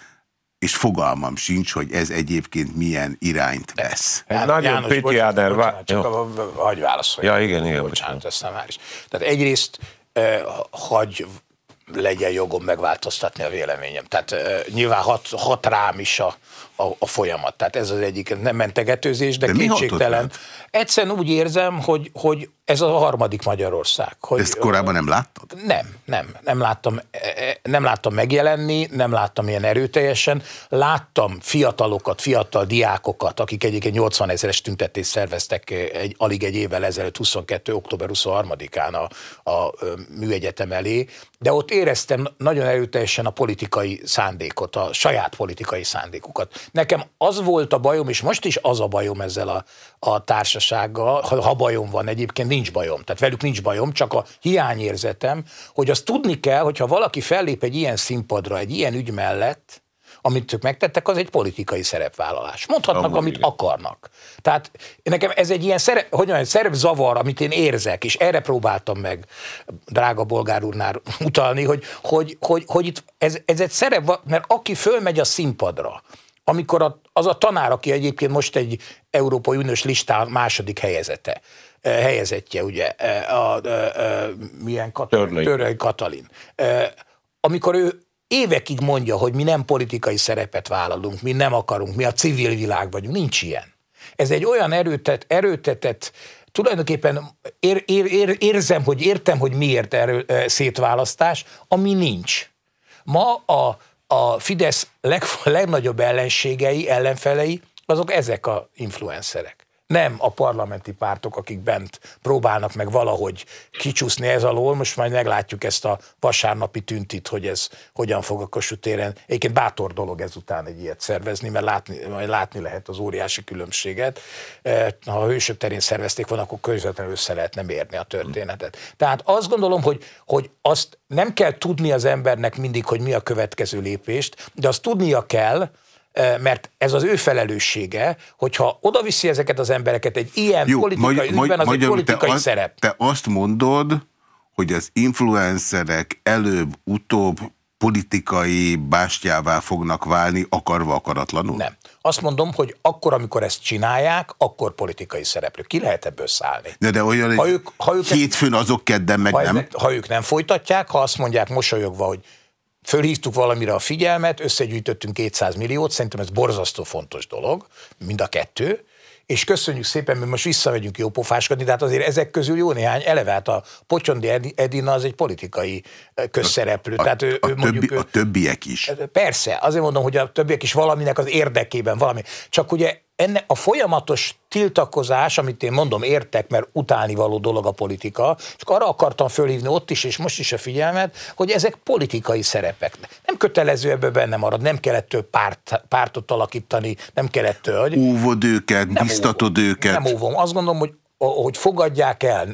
és fogalmam sincs, hogy ez egyébként milyen irányt vesz. Egy hát, hát, nagyon János, Piti Áder... Bocsánat, csak a, hagyj válaszolja. Ja, igen, igen. Bocsánat, ezt már is. Tehát egyrészt eh, hagy legyen jogom megváltoztatni a véleményem. Tehát eh, nyilván hat, hat rám is a, a, a folyamat. Tehát ez az egyik nem mentegetőzés, de, de kétségtelen. Egyszerűen úgy érzem, hogy, hogy ez a harmadik Magyarország. Hogy, Ezt korábban nem láttad? Nem, nem. Nem láttam, e, e, nem láttam megjelenni, nem láttam ilyen erőteljesen. Láttam fiatalokat, fiatal diákokat, akik egyébként 80 ezeres tüntetést szerveztek e, egy, alig egy évvel ezelőtt, 22. október 23-án a, a műegyetem elé, de ott éreztem nagyon erőteljesen a politikai szándékot, a saját politikai szándékukat. Nekem az volt a bajom, és most is az a bajom ezzel a, a társasággal, társasággal, ha, ha bajom van egyébként, nincs bajom. Tehát velük nincs bajom, csak a hiányérzetem, hogy azt tudni kell, hogyha valaki fellép egy ilyen színpadra, egy ilyen ügy mellett, amit ők megtettek, az egy politikai szerepvállalás. Mondhatnak, Amúgy, amit igen. akarnak. Tehát nekem ez egy ilyen szerep, hogy mondjam, zavar, amit én érzek, és erre próbáltam meg drága bolgár úrnál utalni, hogy, hogy, hogy, hogy itt ez, ez egy szerep, mert aki fölmegy a színpadra, amikor a, az a tanár, aki egyébként most egy Európai Uniós listán második helyezete, eh, helyezettje, ugye, eh, a, a, a, a milyen Katalin, Törlői Katalin, eh, amikor ő évekig mondja, hogy mi nem politikai szerepet vállalunk, mi nem akarunk, mi a civil világ vagyunk, nincs ilyen. Ez egy olyan erőtet, erőtetett, tulajdonképpen ér, ér, ér, érzem, hogy értem, hogy miért erő, szétválasztás, ami nincs. Ma a a Fidesz leg, legnagyobb ellenségei, ellenfelei, azok ezek a influencerek nem a parlamenti pártok, akik bent próbálnak meg valahogy kicsúszni ez alól, most majd meglátjuk ezt a vasárnapi tüntit, hogy ez hogyan fog a Kossuth téren. Egyébként bátor dolog ezután egy ilyet szervezni, mert látni, majd látni lehet az óriási különbséget. E, ha a hősök terén szervezték volna, akkor közvetlenül össze lehetne mérni a történetet. Tehát azt gondolom, hogy, hogy azt nem kell tudni az embernek mindig, hogy mi a következő lépést, de azt tudnia kell, mert ez az ő felelőssége, hogyha oda viszi ezeket az embereket egy ilyen Jó, politikai magy, ügyben, az magy egy politikai te szerep. te azt mondod, hogy az influencerek előbb-utóbb politikai bástyává fognak válni, akarva akaratlanul? Nem. Azt mondom, hogy akkor, amikor ezt csinálják, akkor politikai szereplők Ki lehet ebből szállni? De, de olyan ha ők, ha ők hétfőn azok kedden meg ha nem? Ezek, ha ők nem folytatják, ha azt mondják mosolyogva, hogy fölhívtuk valamire a figyelmet, összegyűjtöttünk 200 milliót, szerintem ez borzasztó fontos dolog, mind a kettő, és köszönjük szépen, mert most visszamegyünk jó pofáskodni, de hát azért ezek közül jó néhány eleve, hát a Pocsondi Edina az egy politikai közszereplő. A, tehát ő, a, ő mondjuk, többi, mondjuk, a többiek is. Persze, azért mondom, hogy a többiek is valaminek az érdekében valami. Csak ugye enne a folyamatos tiltakozás, amit én mondom, értek, mert utáni való dolog a politika, csak arra akartam fölhívni ott is, és most is a figyelmet, hogy ezek politikai szerepek. Nem kötelező ebbe benne marad, nem kellett párt, pártot alakítani, nem kellett hogy... Óvod őket, nem biztatod őket. Nem óvom. Azt gondolom, hogy hogy fogadják el,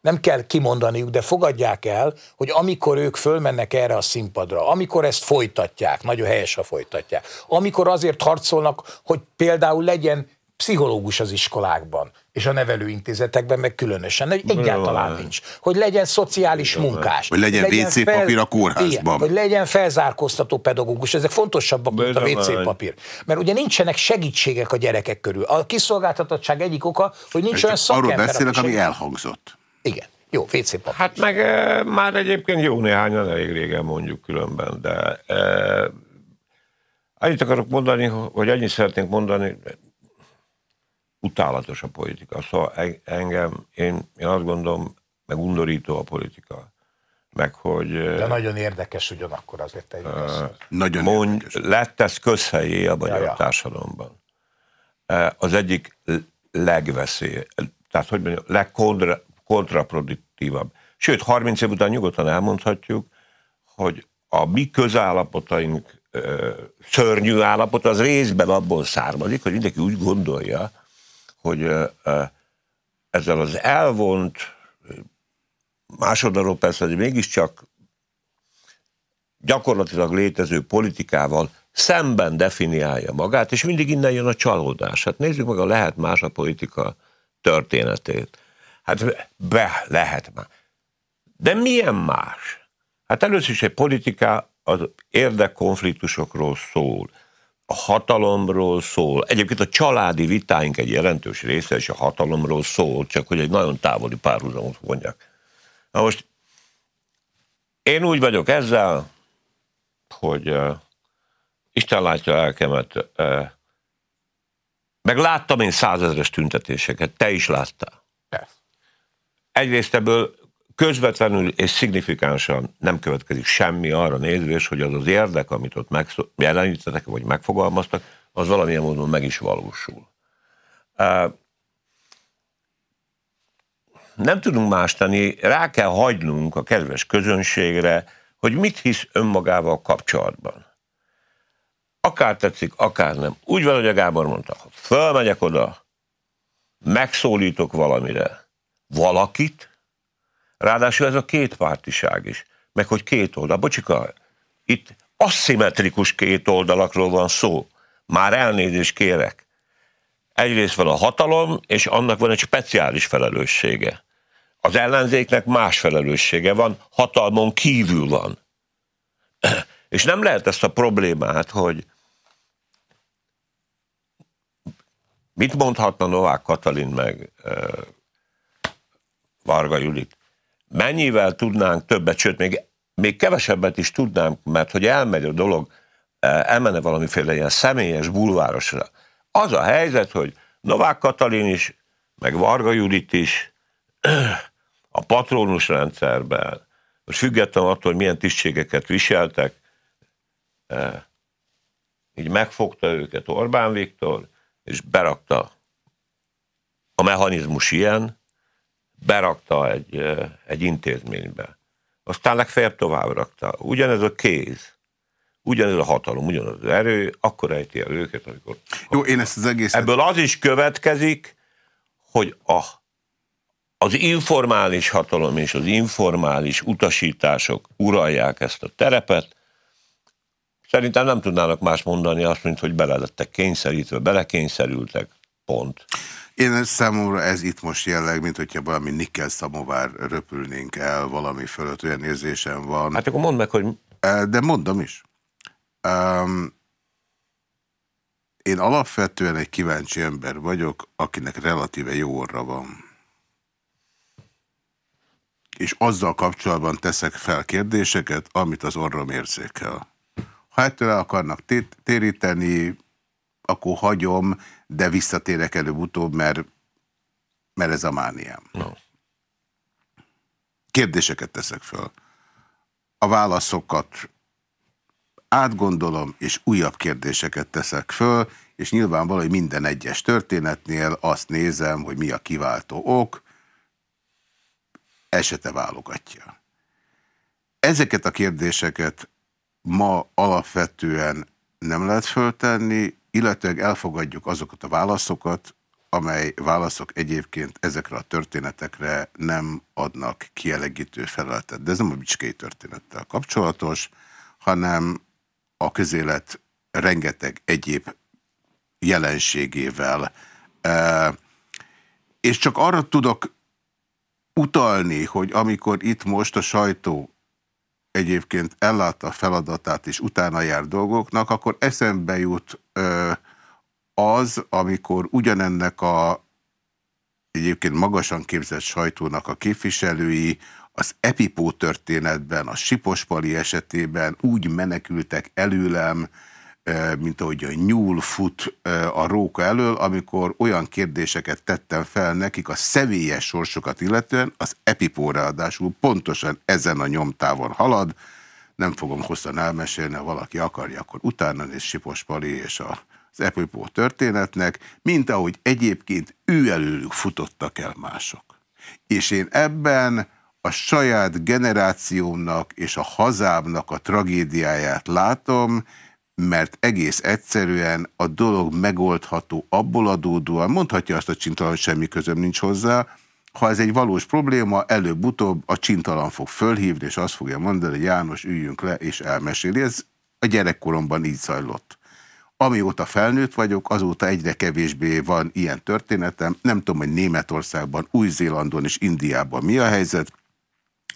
nem kell kimondaniuk, de fogadják el, hogy amikor ők fölmennek erre a színpadra, amikor ezt folytatják, nagyon a folytatják, amikor azért harcolnak, hogy például legyen pszichológus az iskolákban, és a nevelőintézetekben meg különösen, hogy egyáltalán nincs. Hogy legyen szociális munkás. Hogy legyen, legyen WC papír a kórházban. Ilyen, hogy legyen felzárkóztató pedagógus. Ezek fontosabbak, mint a WC papír. Mert ugye nincsenek segítségek a gyerekek körül. A kiszolgáltatottság egyik oka, hogy nincs olyan szakember. Arról beszélek, ami elhangzott. Igen. Jó, WC papír. Hát meg e, már egyébként jó néhányan elég régen mondjuk különben, de e, annyit akarok mondani, hogy annyit szeretnénk mondani, utálatos a politika. Szóval engem, én, én azt gondolom, meg undorító a politika. Meg hogy... De nagyon érdekes ugyanakkor azért egy uh, Nagyon mond, érdekes. Lett ez közhelyé a magyar ja, ja. társadalomban. Az egyik legveszély, tehát hogy mondjam, legkondra, kontraproduktívabb. Sőt, 30 év után nyugodtan elmondhatjuk, hogy a mi közállapotaink ö, szörnyű állapot az részben abból származik, hogy mindenki úgy gondolja, hogy ö, ö, ezzel az elvont, másoldalról persze, hogy mégiscsak gyakorlatilag létező politikával szemben definiálja magát, és mindig innen jön a csalódás. Hát nézzük meg a lehet más a politika történetét. Hát be lehet már. De milyen más? Hát először is egy politika az érdekkonfliktusokról szól, a hatalomról szól. Egyébként a családi vitáink egy jelentős része is a hatalomról szól, csak hogy egy nagyon távoli párhuzamot vonjak. Na most én úgy vagyok ezzel, hogy uh, Isten látja lelkemet, uh, meg láttam én százezres tüntetéseket, te is láttál egyrészt ebből közvetlenül és szignifikánsan nem következik semmi arra nézvés, hogy az az érdek, amit ott jelenítettek, vagy megfogalmaztak, az valamilyen módon meg is valósul. Nem tudunk más tenni, rá kell hagynunk a kedves közönségre, hogy mit hisz önmagával kapcsolatban. Akár tetszik, akár nem. Úgy van, hogy a Gábor mondta, ha fölmegyek oda, megszólítok valamire, valakit, ráadásul ez a két pártiság is, meg hogy két oldal. Bocsika, itt aszimmetrikus két oldalakról van szó. Már elnézést kérek. Egyrészt van a hatalom, és annak van egy speciális felelőssége. Az ellenzéknek más felelőssége van, hatalmon kívül van. <clears throat> És nem lehet ezt a problémát, hogy mit mondhatna Novák Katalin meg Varga Judit, Mennyivel tudnánk többet, sőt, még, még kevesebbet is tudnánk, mert hogy elmegy a dolog, eh, elmenne valamiféle ilyen személyes bulvárosra. Az a helyzet, hogy Novák Katalin is, meg Varga Judit is <clears throat> a patronus rendszerben, most független attól, hogy milyen tisztségeket viseltek, eh, így megfogta őket Orbán Viktor, és berakta. A mechanizmus ilyen, berakta egy, egy intézménybe. Aztán legfeljebb tovább rakta. Ugyanez a kéz, ugyanez a hatalom, ugyanaz az erő, akkor ejti el őket, amikor... Jó, én ezt az egész. Ebből az is következik, hogy a, az informális hatalom és az informális utasítások uralják ezt a terepet, Szerintem nem tudnának más mondani azt, mint hogy bele lettek kényszerítve, belekényszerültek, pont. Én számomra ez itt most jelleg, mint hogyha valami nikkel szamovár röpülnénk el valami fölött, olyan érzésem van. Hát akkor mondd meg, hogy... De mondom is. Um, én alapvetően egy kíváncsi ember vagyok, akinek relatíve jó orra van. És azzal kapcsolatban teszek fel kérdéseket, amit az orrom érzékel. Ha ettől el akarnak téríteni, akkor hagyom, de visszatérek előbb-utóbb, mert, mert ez a mániám. No. Kérdéseket teszek föl. A válaszokat átgondolom, és újabb kérdéseket teszek föl, és nyilvánvaló, hogy minden egyes történetnél azt nézem, hogy mi a kiváltó ok, esete válogatja. Ezeket a kérdéseket ma alapvetően nem lehet föltenni, illetőleg elfogadjuk azokat a válaszokat, amely válaszok egyébként ezekre a történetekre nem adnak kielégítő feleletet. De ez nem a bicskei történettel kapcsolatos, hanem a közélet rengeteg egyéb jelenségével. E, és csak arra tudok utalni, hogy amikor itt most a sajtó egyébként ellátta a feladatát és utána jár dolgoknak, akkor eszembe jut ö, az, amikor ugyanennek a egyébként magasan képzett sajtónak a képviselői az Epipó történetben, a Sipospali esetében úgy menekültek előlem, mint ahogy a nyúl fut a róka elől, amikor olyan kérdéseket tettem fel nekik a személyes sorsokat illetően, az Epipó ráadásul pontosan ezen a nyomtávon halad, nem fogom hosszan elmesélni, ha valaki akarja, akkor utána néz Sipos Pali és a az Epipó történetnek, mint ahogy egyébként ő előlük futottak el mások. És én ebben a saját generációmnak és a hazámnak a tragédiáját látom, mert egész egyszerűen a dolog megoldható abból adódóan, mondhatja azt a csintalan, hogy semmi közöm nincs hozzá, ha ez egy valós probléma, előbb-utóbb a csintalan fog fölhívni, és azt fogja mondani, hogy János, üljünk le, és elmeséli. Ez a gyerekkoromban így zajlott. Amióta felnőtt vagyok, azóta egyre kevésbé van ilyen történetem. Nem tudom, hogy Németországban, Új-Zélandon és Indiában mi a helyzet.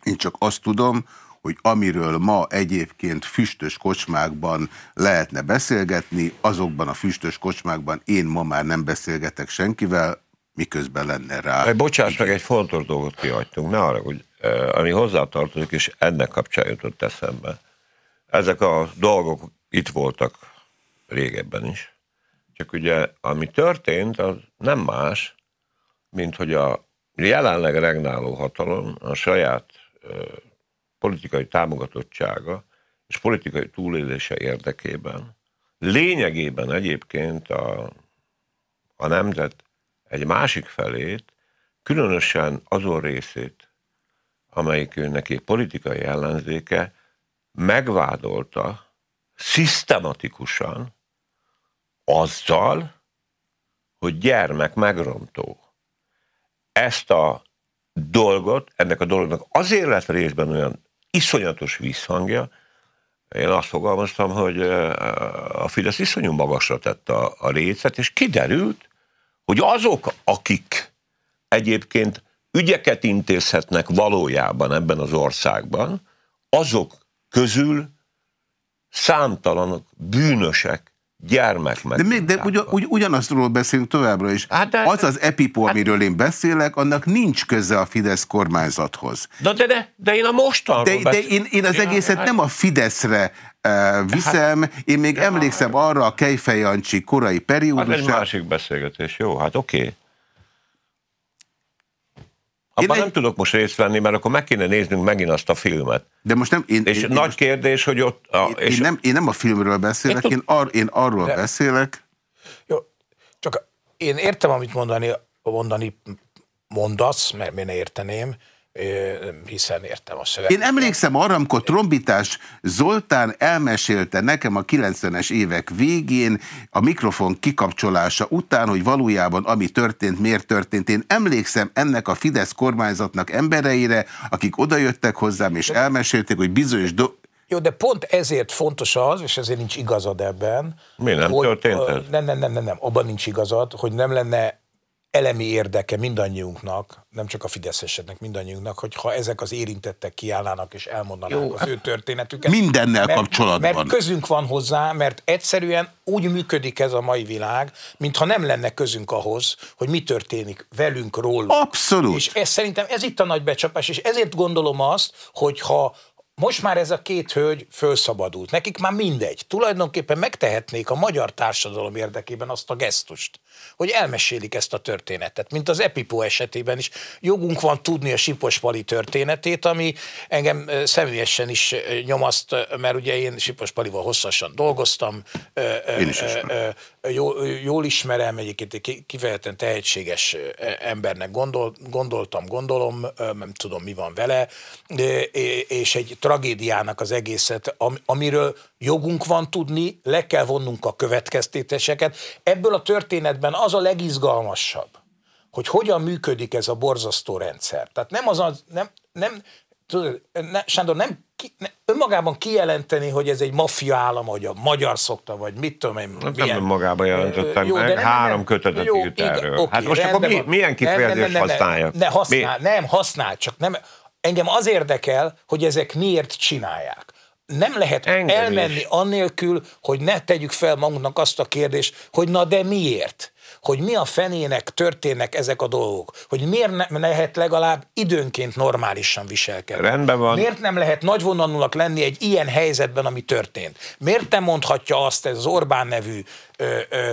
Én csak azt tudom, hogy amiről ma egyébként füstös kocsmákban lehetne beszélgetni, azokban a füstös kocsmákban én ma már nem beszélgetek senkivel, miközben lenne rá. Bocsáss meg, egy fontos dolgot kihagytunk, ne arra, hogy ami hozzátartozik, és ennek kapcsán jutott eszembe. Ezek a dolgok itt voltak régebben is. Csak ugye, ami történt, az nem más, mint hogy a jelenleg regnáló hatalom a saját politikai támogatottsága és politikai túlélése érdekében lényegében egyébként a, a nemzet egy másik felét, különösen azon részét, amelyik neki politikai ellenzéke megvádolta szisztematikusan azzal, hogy gyermek megromtó. Ezt a dolgot, ennek a dolognak azért lett részben olyan iszonyatos visszhangja. Én azt fogalmaztam, hogy a Fidesz iszonyú magasra tette a, a lécet, és kiderült, hogy azok, akik egyébként ügyeket intézhetnek valójában ebben az országban, azok közül számtalanok bűnösek, gyermek meg. De, még, de ugyan, ugy, ugyanazról beszélünk továbbra is. Hát de, az az epipó, hát, amiről én beszélek, annak nincs köze a Fidesz kormányzathoz. De, de, de, de én a mostanról De, de én, én az egészet nem a Fideszre eh, viszem, hát- én még emlékszem hát- arra a Kejfejancsi korai periódusra. Hát ez másik beszélgetés, jó, hát oké. Okay. Abban én nem egy... tudok most részt venni, mert akkor meg kéne néznünk megint azt a filmet. De most nem... Én, és én, nagy én most... kérdés, hogy ott... A, én, és... én, nem, én nem a filmről beszélek, én, én, ar, én arról de... beszélek. Jó, csak én értem, amit mondani, mondani mondasz, mert én érteném, hiszen értem a szöveget. Én emlékszem arra, amikor Trombitás Zoltán elmesélte nekem a 90-es évek végén a mikrofon kikapcsolása után, hogy valójában ami történt, miért történt. Én emlékszem ennek a Fidesz kormányzatnak embereire, akik odajöttek hozzám és elmesélték, hogy bizonyos do jó, de pont ezért fontos az, és ezért nincs igazad ebben. Mi nem hogy, történt ez? Nem, nem, nem, nem, nem, abban nincs igazad, hogy nem lenne elemi érdeke mindannyiunknak, nem csak a fideszeseknek, mindannyiunknak, hogyha ezek az érintettek kiállnának és elmondanák Jó. az hát ő történetüket. Mindennel mert, kapcsolatban. Mert közünk van hozzá, mert egyszerűen úgy működik ez a mai világ, mintha nem lenne közünk ahhoz, hogy mi történik velünk róla. Abszolút. És ez, szerintem ez itt a nagy becsapás, és ezért gondolom azt, hogyha most már ez a két hölgy fölszabadult. Nekik már mindegy. Tulajdonképpen megtehetnék a magyar társadalom érdekében azt a gesztust, hogy elmesélik ezt a történetet, mint az Epipó esetében is. Jogunk van tudni a Pali történetét, ami engem személyesen is nyomaszt, mert ugye én Palival hosszasan dolgoztam, én is, is jól, jól ismerem, egyébként kifejezetten tehetséges embernek gondol, gondoltam, gondolom, nem tudom, mi van vele, és egy tragédiának az egészet, amiről jogunk van tudni, le kell vonnunk a következtetéseket. Ebből a történetben az a legizgalmasabb, hogy hogyan működik ez a borzasztó rendszer. Tehát nem az a, nem, nem, tudod, ne, Sándor, nem ki, ne, önmagában kijelenteni, hogy ez egy maffia állam, hogy a magyar szokta, vagy mit tudom én. Nem, milyen, nem önmagában jelentettem jó, meg, nem, három nem, kötetet jó, írt igen, erről. Okay, hát most akkor mi, milyen kifejezést használja? Ne, használ, mi? nem használ, csak nem. Engem az érdekel, hogy ezek miért csinálják nem lehet Engem elmenni is. annélkül, hogy ne tegyük fel magunknak azt a kérdést, hogy na de miért? hogy mi a fenének történnek ezek a dolgok, hogy miért nem lehet legalább időnként normálisan viselkedni. Rendben van. Miért nem lehet nagyvonalúnak lenni egy ilyen helyzetben, ami történt? Miért nem mondhatja azt ez az Orbán nevű ö, ö,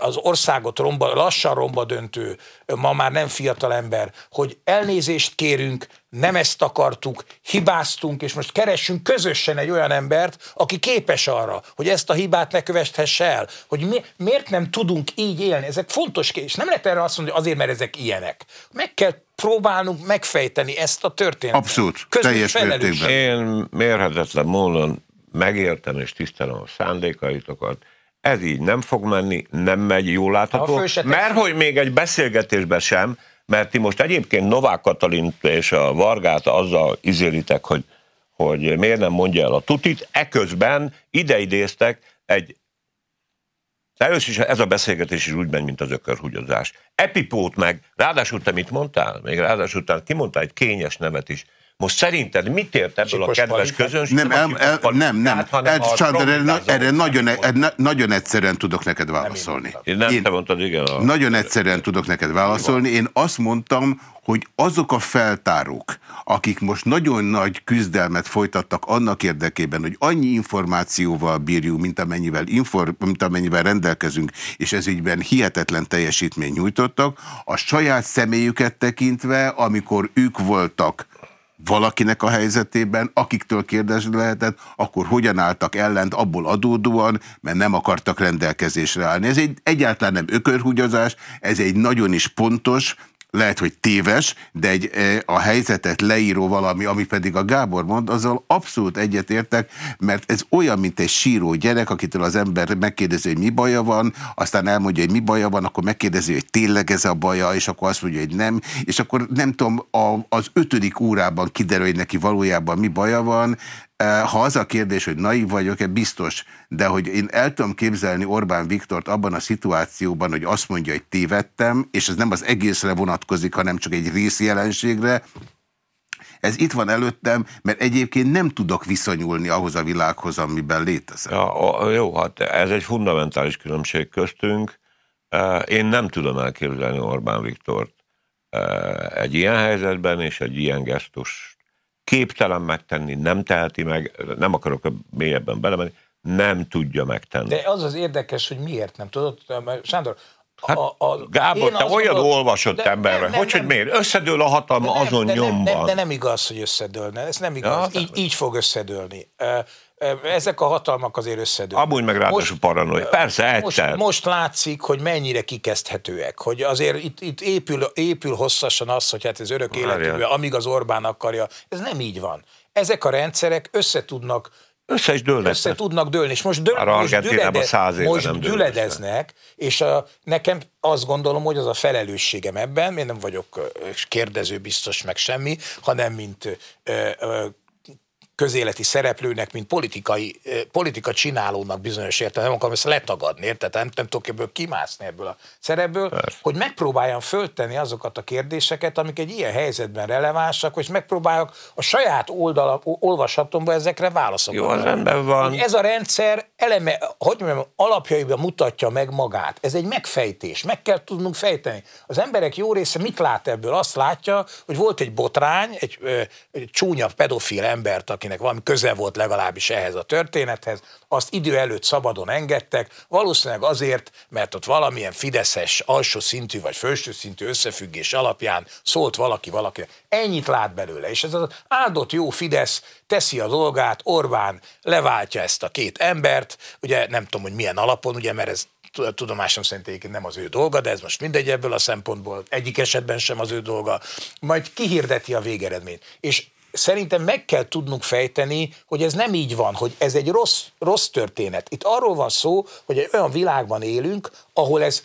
az országot romba, lassan romba döntő, ma már nem fiatal ember, hogy elnézést kérünk, nem ezt akartuk, hibáztunk, és most keressünk közösen egy olyan embert, aki képes arra, hogy ezt a hibát ne kövesthesse el. Hogy mi, miért nem tudunk így élni? Ezek fontos és nem lehet erre azt mondani, hogy azért, mert ezek ilyenek. Meg kell próbálnunk megfejteni ezt a történetet. Abszolút, Közös teljes mértékben. Én mérhetetlen módon megértem és tisztelem a szándékaitokat, ez így nem fog menni, nem megy, jól látható, mert hogy még egy beszélgetésben sem, mert ti most egyébként Novák Katalint és a Vargát azzal izélitek, hogy, hogy miért nem mondja el a tutit, eközben ideidéztek egy Először is ez a beszélgetés is úgy megy, mint az ökörhúgyozás. Epipót meg, ráadásul te mit mondtál? Még ráadásul te kimondtál egy kényes nevet is. Most szerinted mit ért ebből a kedves közönség? Nem, el, el, nem, nem. Hát, hanem El, erre, erre nagyon, e, e- nagyon egyszerűen tudok neked válaszolni. Nem, én, nem én, mondtad, igen. A... Nagyon egyszerűen tudok neked válaszolni. Én azt mondtam, hogy azok a feltárók, akik most nagyon nagy küzdelmet folytattak annak érdekében, hogy annyi információval bírjuk, mint amennyivel, inform, mint amennyivel rendelkezünk, és ez ügyben hihetetlen teljesítmény nyújtottak, a saját személyüket tekintve, amikor ők voltak valakinek a helyzetében, akiktől kérdezni lehetett, akkor hogyan álltak ellent abból adódóan, mert nem akartak rendelkezésre állni. Ez egy egyáltalán nem ökörhúgyazás, ez egy nagyon is pontos, lehet, hogy téves, de egy, e, a helyzetet leíró valami, ami pedig a Gábor mond, azzal abszolút egyetértek, mert ez olyan, mint egy síró gyerek, akitől az ember megkérdezi, hogy mi baja van, aztán elmondja, hogy mi baja van, akkor megkérdezi, hogy tényleg ez a baja, és akkor azt mondja, hogy nem, és akkor nem tudom, a, az ötödik órában kiderül, hogy neki valójában mi baja van, ha az a kérdés, hogy naiv vagyok-e, biztos, de hogy én el tudom képzelni Orbán Viktort abban a szituációban, hogy azt mondja, hogy tévedtem, és ez nem az egészre vonatkozik, hanem csak egy részjelenségre, ez itt van előttem, mert egyébként nem tudok viszonyulni ahhoz a világhoz, amiben létezem. Ja, jó, hát ez egy fundamentális különbség köztünk. Én nem tudom elképzelni Orbán Viktort egy ilyen helyzetben és egy ilyen gesztus képtelen megtenni, nem teheti meg, nem akarok mélyebben belemenni, nem tudja megtenni. De az az érdekes, hogy miért nem tudod, mert Sándor, Hát, a, a, Gábor, te olyan mondod, olvasott emberre, hogy, nem, hogy miért? Összedől a hatalma de nem, azon de nyomban. Nem, de nem igaz, hogy összedőlne, ez nem igaz, ja, így, nem. így fog összedőlni ezek a hatalmak azért összedőlnek. Amúgy meg ráadásul paranoia. Persze, most, egyszer. most látszik, hogy mennyire kikezdhetőek, hogy azért itt, itt épül, épül hosszasan az, hogy hát ez örök életünkben, amíg az Orbán akarja. Ez nem így van. Ezek a rendszerek összetudnak össze is dőlnek. Össze tudnak dőlni, és most, dől, és dülede, most nem düledeznek, és a, nekem azt gondolom, hogy az a felelősségem ebben, én nem vagyok kérdező biztos meg semmi, hanem mint ö, ö, közéleti szereplőnek, mint politikai, politika csinálónak bizonyos értelemben, nem akarom ezt letagadni, érted? Nem, nem tudok ebből kimászni ebből a szerepből, Persze. hogy megpróbáljam föltenni azokat a kérdéseket, amik egy ilyen helyzetben relevánsak, hogy megpróbáljak a saját oldala, olvasatomba ezekre válaszokat. Jó, az rendben van. Hogy ez a rendszer eleme, hogy mondjam, alapjaiban mutatja meg magát. Ez egy megfejtés, meg kell tudnunk fejteni. Az emberek jó része mit lát ebből? Azt látja, hogy volt egy botrány, egy, egy, egy csúnya pedofil embert, akinek valami köze volt legalábbis ehhez a történethez, azt idő előtt szabadon engedtek, valószínűleg azért, mert ott valamilyen fideszes, alsó szintű vagy felső szintű összefüggés alapján szólt valaki valaki. Ennyit lát belőle, és ez az áldott jó Fidesz teszi a dolgát, Orbán leváltja ezt a két embert, ugye nem tudom, hogy milyen alapon, ugye, mert ez tudomásom szerint egyébként nem az ő dolga, de ez most mindegy ebből a szempontból, egyik esetben sem az ő dolga, majd kihirdeti a végeredményt. És szerintem meg kell tudnunk fejteni, hogy ez nem így van, hogy ez egy rossz, rossz történet. Itt arról van szó, hogy egy olyan világban élünk, ahol ez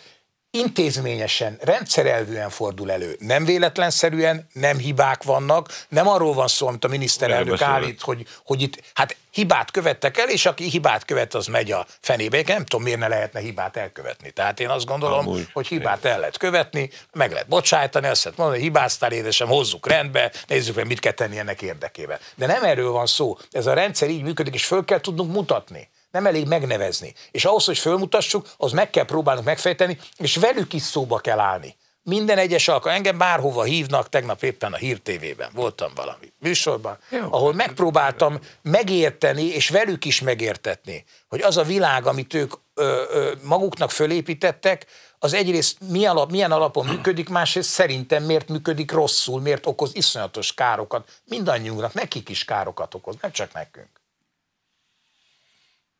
intézményesen, rendszerelvűen fordul elő. Nem véletlenszerűen, nem hibák vannak, nem arról van szó, amit a miniszterelnök állít, hogy, hogy itt, hát hibát követtek el, és aki hibát követ, az megy a fenébe. Nem tudom, miért ne lehetne hibát elkövetni. Tehát én azt gondolom, Amúgy. hogy hibát el lehet követni, meg lehet bocsájtani, azt lehet mondani, hogy hibáztál, édesem, hozzuk rendbe, nézzük meg, mit kell tenni ennek érdekében. De nem erről van szó. Ez a rendszer így működik, és föl kell tudnunk mutatni nem elég megnevezni. És ahhoz, hogy fölmutassuk, az meg kell próbálnunk megfejteni, és velük is szóba kell állni. Minden egyes alkalom. Engem bárhova hívnak, tegnap éppen a Hír TV-ben voltam valami műsorban, Jó, ahol megpróbáltam megérteni, és velük is megértetni, hogy az a világ, amit ők ö, ö, maguknak fölépítettek, az egyrészt milyen, alap, milyen alapon működik, másrészt szerintem miért működik rosszul, miért okoz iszonyatos károkat. Mindannyiunknak, nekik is károkat okoz, nem csak nekünk.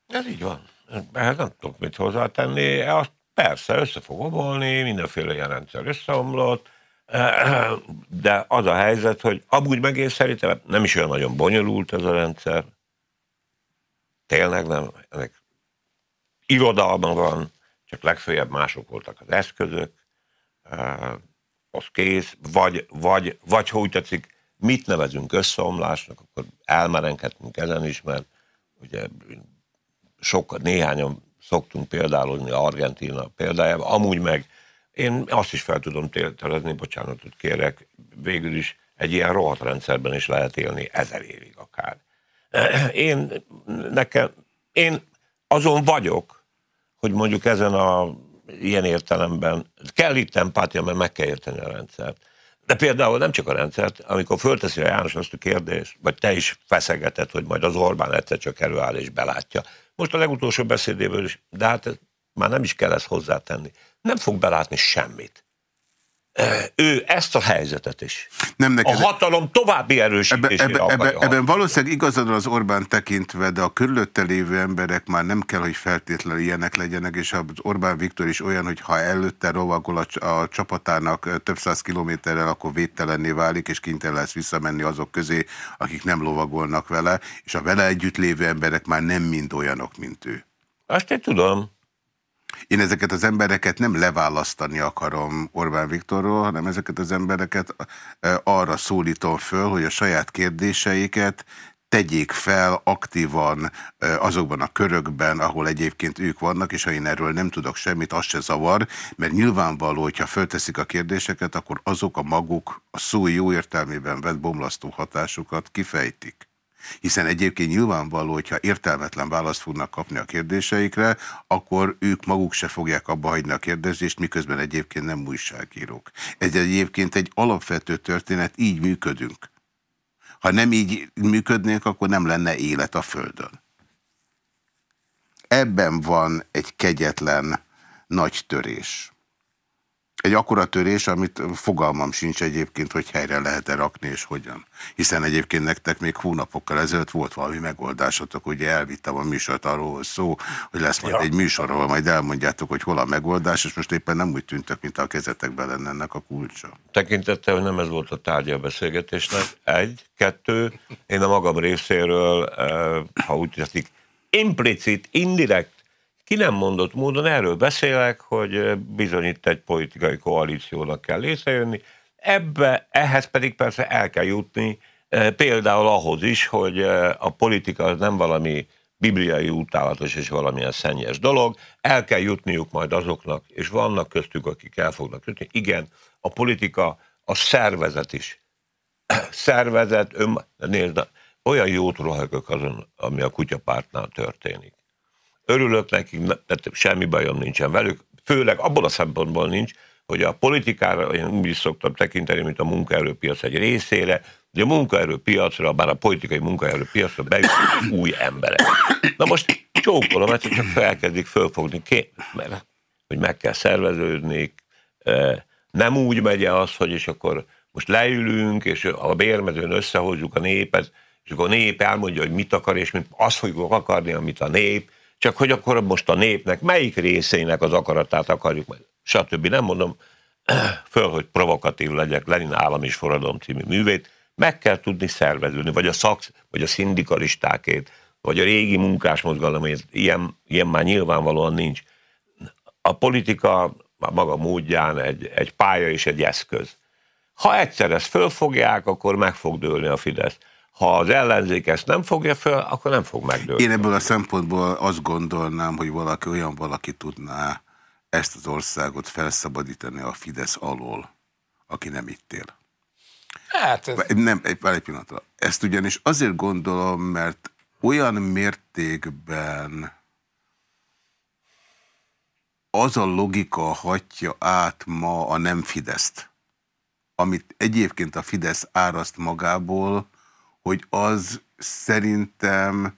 Ez így van. Ehhez hát nem tudok mit hozzátenni. E, Azt persze össze fog omolni, mindenféle ilyen rendszer összeomlott, e, de az a helyzet, hogy amúgy meg én szerintem nem is olyan nagyon bonyolult ez a rendszer. Tényleg nem. Ennek irodalma van, csak legfőjebb mások voltak az eszközök, e, az kész, vagy, vagy, vagy ha úgy tetszik, mit nevezünk összeomlásnak, akkor elmerenkedtünk ezen is, mert ugye sok, néhányan szoktunk példálozni Argentina példájában, amúgy meg én azt is fel tudom tételezni, bocsánatot kérek, végül is egy ilyen rohadt rendszerben is lehet élni ezer évig akár. <clears throat> Én, nekem, én azon vagyok, hogy mondjuk ezen a ilyen értelemben kell itt empátia, mert meg kell érteni a rendszert. De például nem csak a rendszert, amikor fölteszi a János azt a kérdést, vagy te is feszegeted, hogy majd az Orbán egyszer csak előáll és belátja, most a legutolsó beszédéből is, de hát már nem is kell ezt hozzátenni. Nem fog belátni semmit ő ezt a helyzetet is. Nem neked, a hatalom további erősítésére ebbe, ebbe, ebbe, Ebben valószínűleg igazad az Orbán tekintve, de a körülötte lévő emberek már nem kell, hogy feltétlenül ilyenek legyenek, és az Orbán Viktor is olyan, hogy ha előtte rovagol a, a csapatának több száz kilométerrel, akkor védtelenné válik, és kint lesz visszamenni azok közé, akik nem lovagolnak vele, és a vele együtt lévő emberek már nem mind olyanok, mint ő. Azt én tudom. Én ezeket az embereket nem leválasztani akarom Orbán Viktorról, hanem ezeket az embereket arra szólítom föl, hogy a saját kérdéseiket tegyék fel aktívan azokban a körökben, ahol egyébként ők vannak, és ha én erről nem tudok semmit, az se zavar, mert nyilvánvaló, hogyha fölteszik a kérdéseket, akkor azok a maguk a szó jó értelmében vett bomlasztó hatásukat kifejtik. Hiszen egyébként nyilvánvaló, hogyha értelmetlen választ fognak kapni a kérdéseikre, akkor ők maguk se fogják abba hagyni a kérdezést, miközben egyébként nem újságírók. Ez egyébként egy alapvető történet, így működünk. Ha nem így működnénk, akkor nem lenne élet a Földön. Ebben van egy kegyetlen nagy törés egy akkora törés, amit fogalmam sincs egyébként, hogy helyre lehet-e rakni és hogyan. Hiszen egyébként nektek még hónapokkal ezelőtt volt valami megoldásotok, ugye elvittem a műsort arról szó, hogy lesz majd ja. egy műsor, ahol majd elmondjátok, hogy hol a megoldás, és most éppen nem úgy tűntök, mint a kezetekben lenne ennek a kulcsa. Tekintettel, hogy nem ez volt a tárgya a beszélgetésnek. Egy, kettő, én a magam részéről, eh, ha úgy tetszik, implicit, indirekt ki nem mondott módon erről beszélek, hogy bizony itt egy politikai koalíciónak kell létrejönni, ebbe, ehhez pedig persze el kell jutni, például ahhoz is, hogy a politika az nem valami bibliai utálatos és valamilyen szennyes dolog, el kell jutniuk majd azoknak, és vannak köztük, akik el fognak jutni. Igen, a politika a szervezet is. <clears throat> szervezet, ön, nézd, olyan jót rohagok azon, ami a kutyapártnál történik örülök nekik, de semmi bajom nincsen velük, főleg abból a szempontból nincs, hogy a politikára én úgy is szoktam tekinteni, mint a munkaerőpiac egy részére, hogy a munkaerőpiacra, bár a politikai munkaerőpiacra bejutnak új emberek. Na most csókolom, mert csak felkezdik fölfogni, ké, mert, hogy meg kell szerveződni, e, nem úgy megy -e az, hogy és akkor most leülünk, és a bérmezőn összehozzuk a népet, és akkor a nép elmondja, hogy mit akar, és mi azt fogjuk akarni, amit a nép, csak hogy akkor most a népnek melyik részének az akaratát akarjuk meg, stb. Nem mondom <clears throat> föl, hogy provokatív legyek, Lenin állam és forradalom című művét, meg kell tudni szerveződni, vagy a szak, vagy a szindikalistákét, vagy a régi munkásmozgalom, ilyen, ilyen már nyilvánvalóan nincs. A politika a maga módján egy, egy pálya és egy eszköz. Ha egyszer ezt fölfogják, akkor meg fog dőlni a Fidesz ha az ellenzék ezt nem fogja föl, akkor nem fog megdőlni. Én ebből a szempontból azt gondolnám, hogy valaki olyan valaki tudná ezt az országot felszabadítani a Fidesz alól, aki nem itt él. Hát ez... Nem, egy, egy pillanatra. Ezt ugyanis azért gondolom, mert olyan mértékben az a logika hatja át ma a nem Fideszt, amit egyébként a Fidesz áraszt magából, hogy az szerintem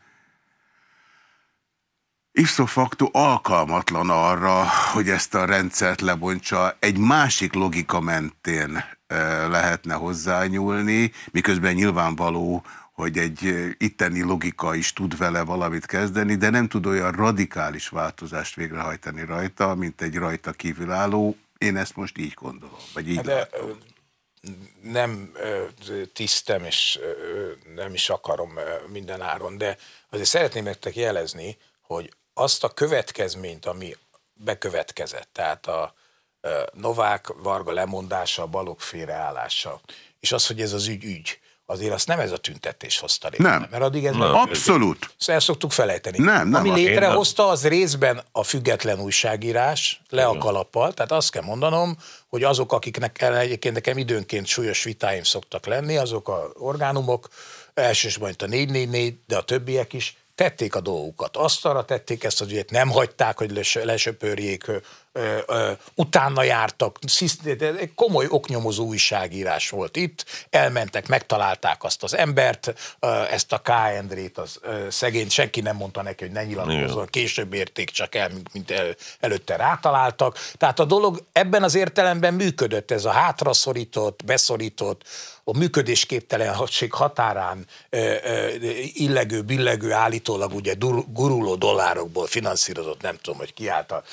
ipso facto alkalmatlan arra, hogy ezt a rendszert lebontsa. Egy másik logika mentén lehetne hozzányúlni, miközben nyilvánvaló, hogy egy itteni logika is tud vele valamit kezdeni, de nem tud olyan radikális változást végrehajtani rajta, mint egy rajta kívülálló. Én ezt most így gondolom, vagy így hát de, nem tisztem, és nem is akarom minden áron, de azért szeretném nektek jelezni, hogy azt a következményt, ami bekövetkezett, tehát a Novák Varga lemondása, a balok félreállása, és az, hogy ez az ügy ügy, azért azt nem ez a tüntetés hozta létre. Nem. Mert addig ez nem. Abszolút. Szóval el szoktuk felejteni. Nem, nem. Ami létrehozta, az részben a független újságírás, le a kalappal, tehát azt kell mondanom, hogy azok, akiknek egyébként nekem időnként súlyos vitáim szoktak lenni, azok a orgánumok, elsősorban itt a 444, de a többiek is, tették a dolgukat. Asztalra tették ezt az ügyet, nem hagyták, hogy lesöpörjék ö, ö, utána jártak, Egy komoly oknyomozó újságírás volt itt, elmentek, megtalálták azt az embert, ö, ezt a K. Endrét, az ö, szegény, senki nem mondta neki, hogy ne nyilatkozzon, később érték csak el, mint, mint el, előtte rátaláltak. Tehát a dolog ebben az értelemben működött, ez a hátraszorított, beszorított, a hadség határán illegő, billegő, állítólag ugye guruló dollárokból finanszírozott, nem tudom, hogy kiállt a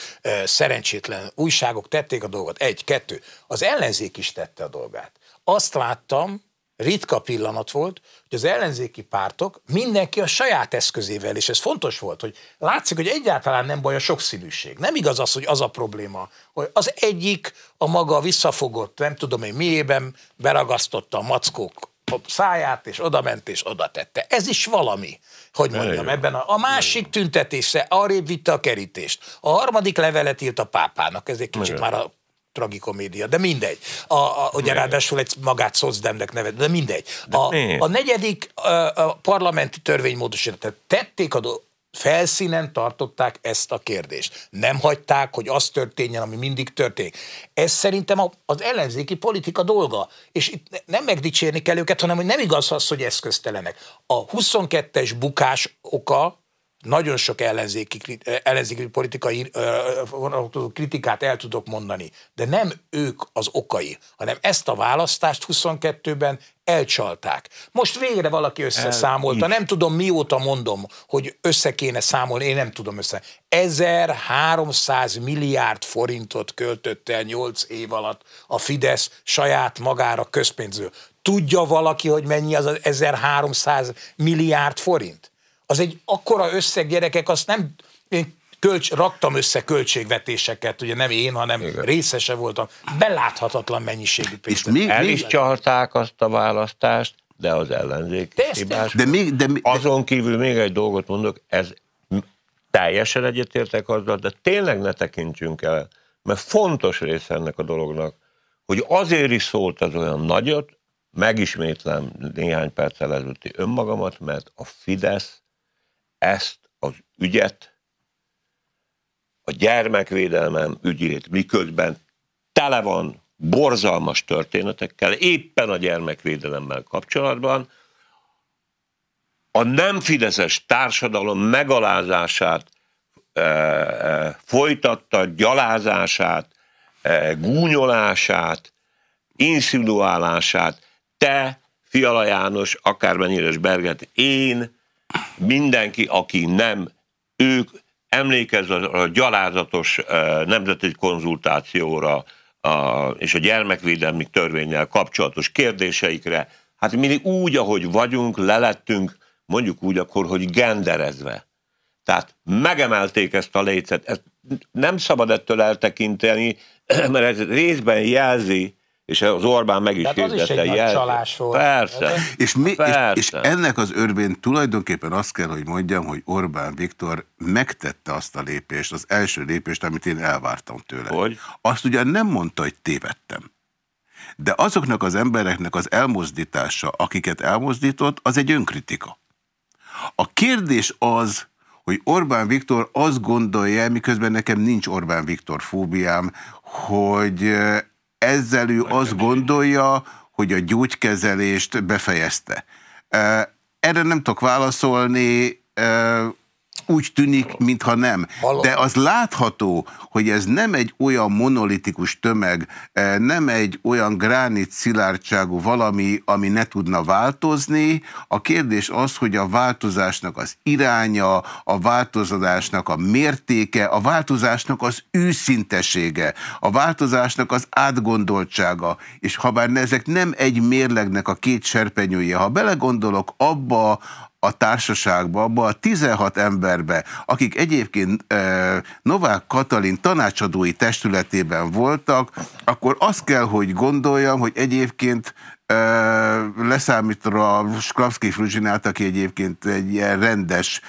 szerencsétlen újságok tették a dolgot. Egy, kettő. Az ellenzék is tette a dolgát. Azt láttam, ritka pillanat volt, hogy az ellenzéki pártok mindenki a saját eszközével, és ez fontos volt, hogy látszik, hogy egyáltalán nem baj a sokszínűség. Nem igaz az, hogy az a probléma, hogy az egyik a maga visszafogott, nem tudom én miében beragasztotta a mackók a száját, és odament, és oda tette. Ez is valami, hogy mondjam, ebben a, a másik tüntetése arrébb vitte a kerítést. A harmadik levelet írt a pápának, ez egy kicsit már a tragikomédia, de mindegy. A, a, ugye Még. ráadásul egy magát Szocdemnek nevet, de mindegy. de a negyedik a, a parlamenti törvénymódosítás. Tették a do- felszínen tartották ezt a kérdést. Nem hagyták, hogy az történjen, ami mindig történik. Ez szerintem az ellenzéki politika dolga. És itt nem megdicsérni kell őket, hanem hogy nem igaz az, hogy eszköztelenek. A 22-es bukás oka nagyon sok ellenzéki, eh, ellenzéki politikai eh, kritikát el tudok mondani, de nem ők az okai, hanem ezt a választást 22-ben elcsalták. Most végre valaki összeszámolta, nem tudom mióta mondom, hogy össze kéne számolni, én nem tudom össze. 1300 milliárd forintot költött el 8 év alatt a Fidesz saját magára közpénzből. Tudja valaki, hogy mennyi az, az 1300 milliárd forint? az egy akkora összeg gyerekek, azt nem én kölcs, raktam össze költségvetéseket, ugye nem én, hanem Igen. részese voltam, beláthatatlan mennyiségű pénzt. És még, mi? is csalták azt a választást, de az ellenzék de hibás. De még, de, de, Azon kívül még egy dolgot mondok, ez teljesen egyetértek azzal, de tényleg ne tekintsünk el, mert fontos része ennek a dolognak, hogy azért is szólt az olyan nagyot, megismétlem néhány perccel ezelőtti önmagamat, mert a Fidesz ezt az ügyet, a gyermekvédelmem ügyét, miközben tele van borzalmas történetekkel, éppen a gyermekvédelemmel kapcsolatban, a nem fideszes társadalom megalázását, e, e, folytatta gyalázását, e, gúnyolását, inszinuálását, te, Fiala János, akármennyire is Berget, én mindenki, aki nem, ők emlékez a gyalázatos nemzeti konzultációra a, és a gyermekvédelmi törvényel kapcsolatos kérdéseikre. Hát mi úgy, ahogy vagyunk, lelettünk, mondjuk úgy akkor, hogy genderezve. Tehát megemelték ezt a lécet. Ezt nem szabad ettől eltekinteni, <clears throat> mert ez részben jelzi és az Orbán meg is kérdezte, az csalás volt. Persze. És, mi, Persze. És, és ennek az örvén tulajdonképpen azt kell, hogy mondjam, hogy Orbán Viktor megtette azt a lépést, az első lépést, amit én elvártam tőle. Hogy? Azt ugyan nem mondta, hogy tévedtem. De azoknak az embereknek az elmozdítása, akiket elmozdított, az egy önkritika. A kérdés az, hogy Orbán Viktor azt gondolja, miközben nekem nincs Orbán Viktor fóbiám, hogy ezzel ő azt gondolja, hogy a gyógykezelést befejezte. Erre nem tudok válaszolni, úgy tűnik, mintha nem. De az látható, hogy ez nem egy olyan monolitikus tömeg, eh, nem egy olyan gránit szilárdságú valami, ami ne tudna változni. A kérdés az, hogy a változásnak az iránya, a változásnak a mértéke, a változásnak az őszintesége, a változásnak az átgondoltsága, és ha bár ezek nem egy mérlegnek a két serpenyője, ha belegondolok abba, a társaságba, abba a 16 emberbe, akik egyébként e, Novák Katalin tanácsadói testületében voltak, akkor azt kell, hogy gondoljam, hogy egyébként leszámítva a Sklavszki Fruzsinát, aki egyébként egy ilyen rendes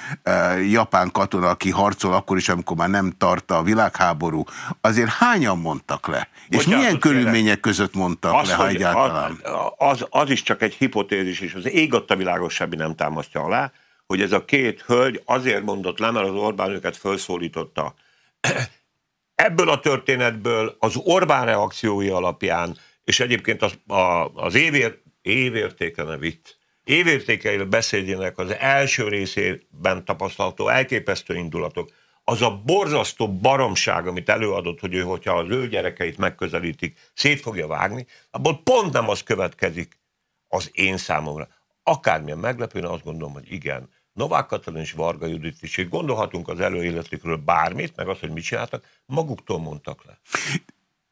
japán katona, aki harcol akkor is, amikor már nem tart a világháború, azért hányan mondtak le? Bocsánat, És milyen körülmények kérlek. között mondtak az, le, ha egyáltalán? Az, az, az is csak egy hipotézis, és az ég a világos semmi nem támasztja alá, hogy ez a két hölgy azért mondott le, mert az Orbán őket felszólította. <clears throat> Ebből a történetből az Orbán reakciói alapján és egyébként az, a, az évér, évértékene vitt évértékeil beszédének az első részében tapasztalható elképesztő indulatok, az a borzasztó baromság, amit előadott, hogy ő, hogyha az ő gyerekeit megközelítik, szét fogja vágni, abból pont nem az következik az én számomra. Akármilyen meglepően azt gondolom, hogy igen, Novák Katalin és Varga Judit is, gondolhatunk az előéletükről bármit, meg azt, hogy mit csináltak, maguktól mondtak le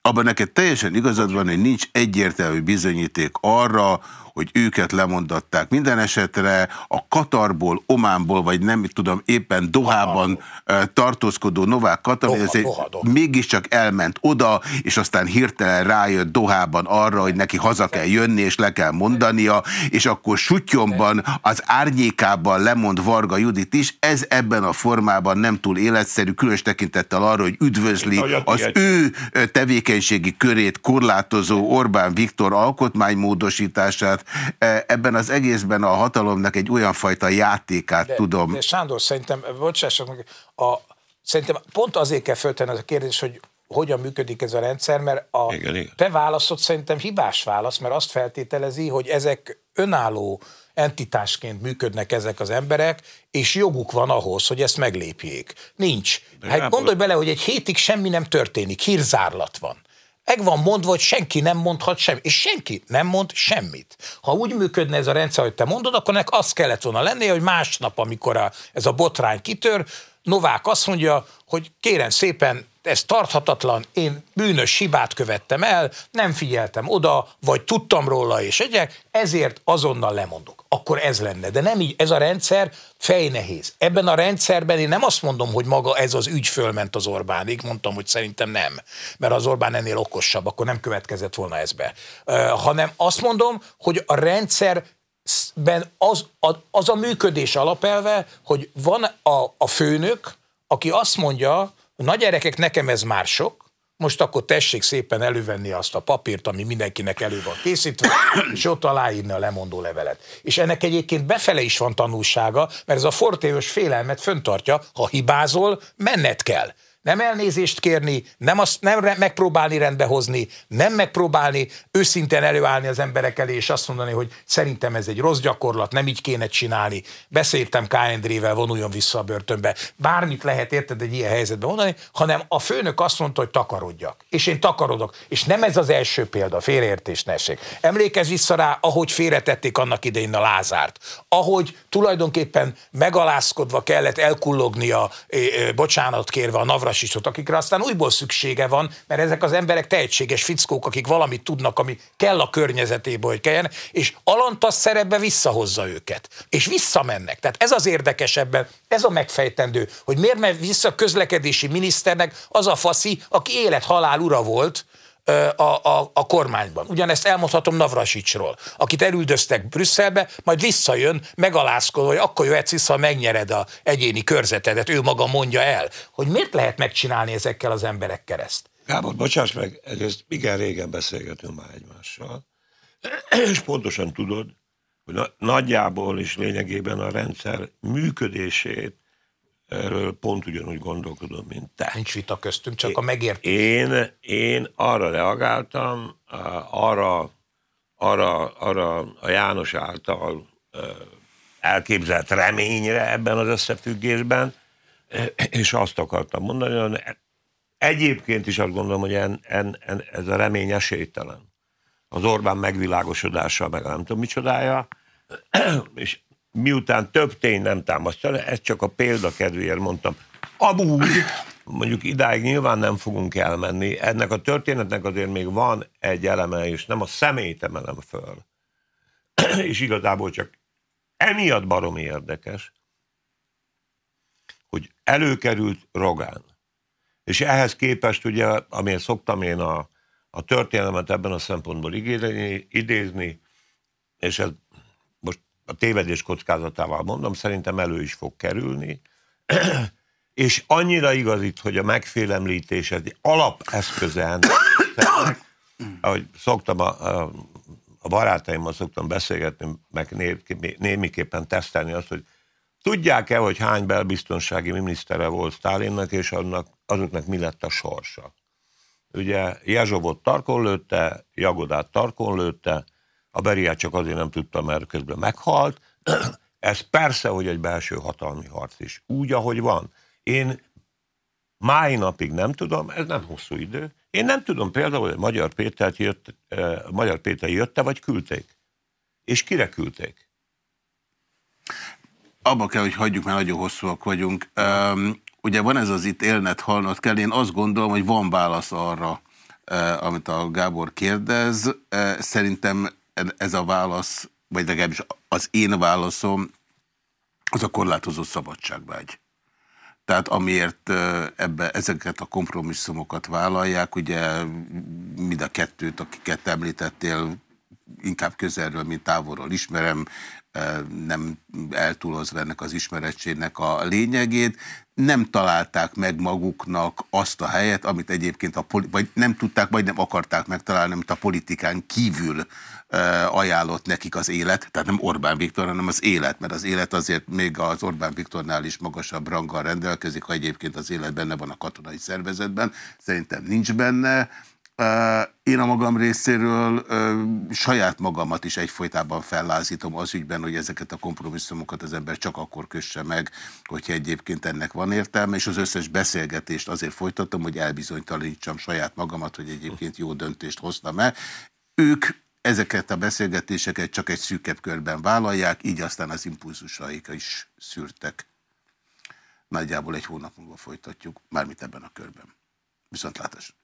abban neked teljesen igazad van, hogy nincs egyértelmű bizonyíték arra, hogy őket lemondatták. Minden esetre a Katarból, Ománból, vagy nem tudom, éppen Dohában Doha. tartózkodó Novák Katar, Doha, Doha, Doha. mégiscsak elment oda, és aztán hirtelen rájött Dohában arra, hogy neki haza kell jönni, és le kell mondania, és akkor sutyomban, az árnyékában lemond Varga Judit is, ez ebben a formában nem túl életszerű, különös tekintettel arra, hogy üdvözli az ő tevékenységét, tevékenységi körét korlátozó Orbán Viktor alkotmánymódosítását, e, ebben az egészben a hatalomnak egy olyan fajta játékát de, tudom. De Sándor, szerintem, bocsássak meg, a, szerintem pont azért kell föltenni az a kérdés, hogy hogyan működik ez a rendszer, mert a igen, igen. te válaszod szerintem hibás válasz, mert azt feltételezi, hogy ezek önálló entitásként működnek ezek az emberek, és joguk van ahhoz, hogy ezt meglépjék. Nincs. Hát gondolj bele, hogy egy hétig semmi nem történik, hírzárlat van. Meg van mondva, hogy senki nem mondhat semmit, és senki nem mond semmit. Ha úgy működne ez a rendszer, hogy te mondod, akkor nek az kellett volna lennie, hogy másnap, amikor a, ez a botrány kitör, Novák azt mondja, hogy kérem szépen ez tarthatatlan, én bűnös hibát követtem el, nem figyeltem oda, vagy tudtam róla és egyek, ezért azonnal lemondok. Akkor ez lenne. De nem így, ez a rendszer fejnehéz. Ebben a rendszerben én nem azt mondom, hogy maga ez az ügy fölment az Orbánig, mondtam, hogy szerintem nem, mert az Orbán ennél okosabb, akkor nem következett volna ez be. Uh, hanem azt mondom, hogy a rendszer ben az, az, az a működés alapelve, hogy van a, a főnök, aki azt mondja, a gyerekek, nekem ez már sok, most akkor tessék szépen elővenni azt a papírt, ami mindenkinek elő van készítve, és ott aláírni a lemondó levelet. És ennek egyébként befele is van tanulsága, mert ez a fortéos félelmet föntartja, ha hibázol, menned kell nem elnézést kérni, nem, azt, nem megpróbálni rendbehozni, nem megpróbálni őszintén előállni az emberek elé, és azt mondani, hogy szerintem ez egy rossz gyakorlat, nem így kéne csinálni. Beszéltem K. vonuljon vissza a börtönbe. Bármit lehet, érted, egy ilyen helyzetben mondani, hanem a főnök azt mondta, hogy takarodjak. És én takarodok. És nem ez az első példa, félértés ne essék. Emlékezz vissza rá, ahogy félretették annak idején a Lázárt. Ahogy tulajdonképpen megalázkodva kellett elkullognia, bocsánat kérve a Navras klassisot, akikre aztán újból szüksége van, mert ezek az emberek tehetséges fickók, akik valamit tudnak, ami kell a környezetéből, hogy kelljen, és alantas szerepbe visszahozza őket. És visszamennek. Tehát ez az érdekes ebben, ez a megfejtendő, hogy miért megy vissza közlekedési miniszternek az a faszi, aki élet-halál ura volt, a, a, a kormányban. Ugyanezt elmondhatom Navrasicsról, akit elüldöztek Brüsszelbe, majd visszajön, megalázkodva, hogy akkor jöhetsz vissza, ha megnyered a egyéni körzetedet, ő maga mondja el, hogy miért lehet megcsinálni ezekkel az emberekkel ezt. Gábor, bocsáss meg, egyrészt igen régen beszélgetünk már egymással, <clears throat> és pontosan tudod, hogy nagyjából és lényegében a rendszer működését erről pont ugyanúgy gondolkodom, mint te. Nincs vita köztünk, csak én, a megértés. Én, én arra reagáltam, arra, arra, arra a János által elképzelt reményre ebben az összefüggésben, és azt akartam mondani, hogy egyébként is azt gondolom, hogy en, en, en, ez a remény esélytelen. Az Orbán megvilágosodása, meg nem tudom micsodája, és miután több tény nem támasztja, ezt csak a példa kedvéért mondtam, Amúgy, mondjuk idáig nyilván nem fogunk elmenni. Ennek a történetnek azért még van egy eleme, és nem a szemét emelem föl. <clears throat> és igazából csak emiatt baromi érdekes, hogy előkerült Rogán. És ehhez képest ugye, amilyen szoktam én a, a történelmet ebben a szempontból igézni, idézni, és ez a tévedés kockázatával mondom, szerintem elő is fog kerülni, <clears throat> és annyira igaz itt, hogy a megfélemlítés egy alapeszközen, ahogy szoktam a, a, a barátaimmal szoktam beszélgetni, meg né, némiképpen tesztelni azt, hogy tudják-e, hogy hány belbiztonsági minisztere volt Stálinnak, és annak, azoknak mi lett a sorsa. Ugye Jezsovot tarkon lőtte, Jagodát tarkon lőtte, a Beriát csak azért nem tudta, mert közben meghalt. <clears throat> Ez persze, hogy egy belső hatalmi harc is. Úgy, ahogy van. Én máj napig nem tudom, ez nem hosszú idő. Én nem tudom például, hogy Magyar, Pétert jött, eh, Magyar Péter jött-e vagy küldték. És kire küldték? Abba kell, hogy hagyjuk, mert nagyon hosszúak vagyunk. Um, ugye van ez az itt élnet, halnod kell. Én azt gondolom, hogy van válasz arra, eh, amit a Gábor kérdez. Eh, szerintem ez a válasz, vagy legalábbis az én válaszom, az a korlátozott szabadságvágy. Tehát amiért ebbe, ezeket a kompromisszumokat vállalják, ugye mind a kettőt, akiket említettél, inkább közelről, mint távolról ismerem, nem eltúlozva ennek az ismeretségnek a lényegét, nem találták meg maguknak azt a helyet, amit egyébként a vagy nem tudták, vagy nem akarták megtalálni, amit a politikán kívül ajánlott nekik az élet, tehát nem Orbán Viktor, hanem az élet, mert az élet azért még az Orbán Viktornál is magasabb ranggal rendelkezik, ha egyébként az élet benne van a katonai szervezetben, szerintem nincs benne, én a magam részéről saját magamat is egyfolytában fellázítom az ügyben, hogy ezeket a kompromisszumokat az ember csak akkor kösse meg, hogyha egyébként ennek van értelme, és az összes beszélgetést azért folytatom, hogy elbizonytalanítsam saját magamat, hogy egyébként jó döntést hoztam-e. Ők ezeket a beszélgetéseket csak egy szűkebb körben vállalják, így aztán az impulzusaik is szűrtek. Nagyjából egy hónap múlva folytatjuk, mármint ebben a körben. Viszontlátás!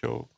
Jó.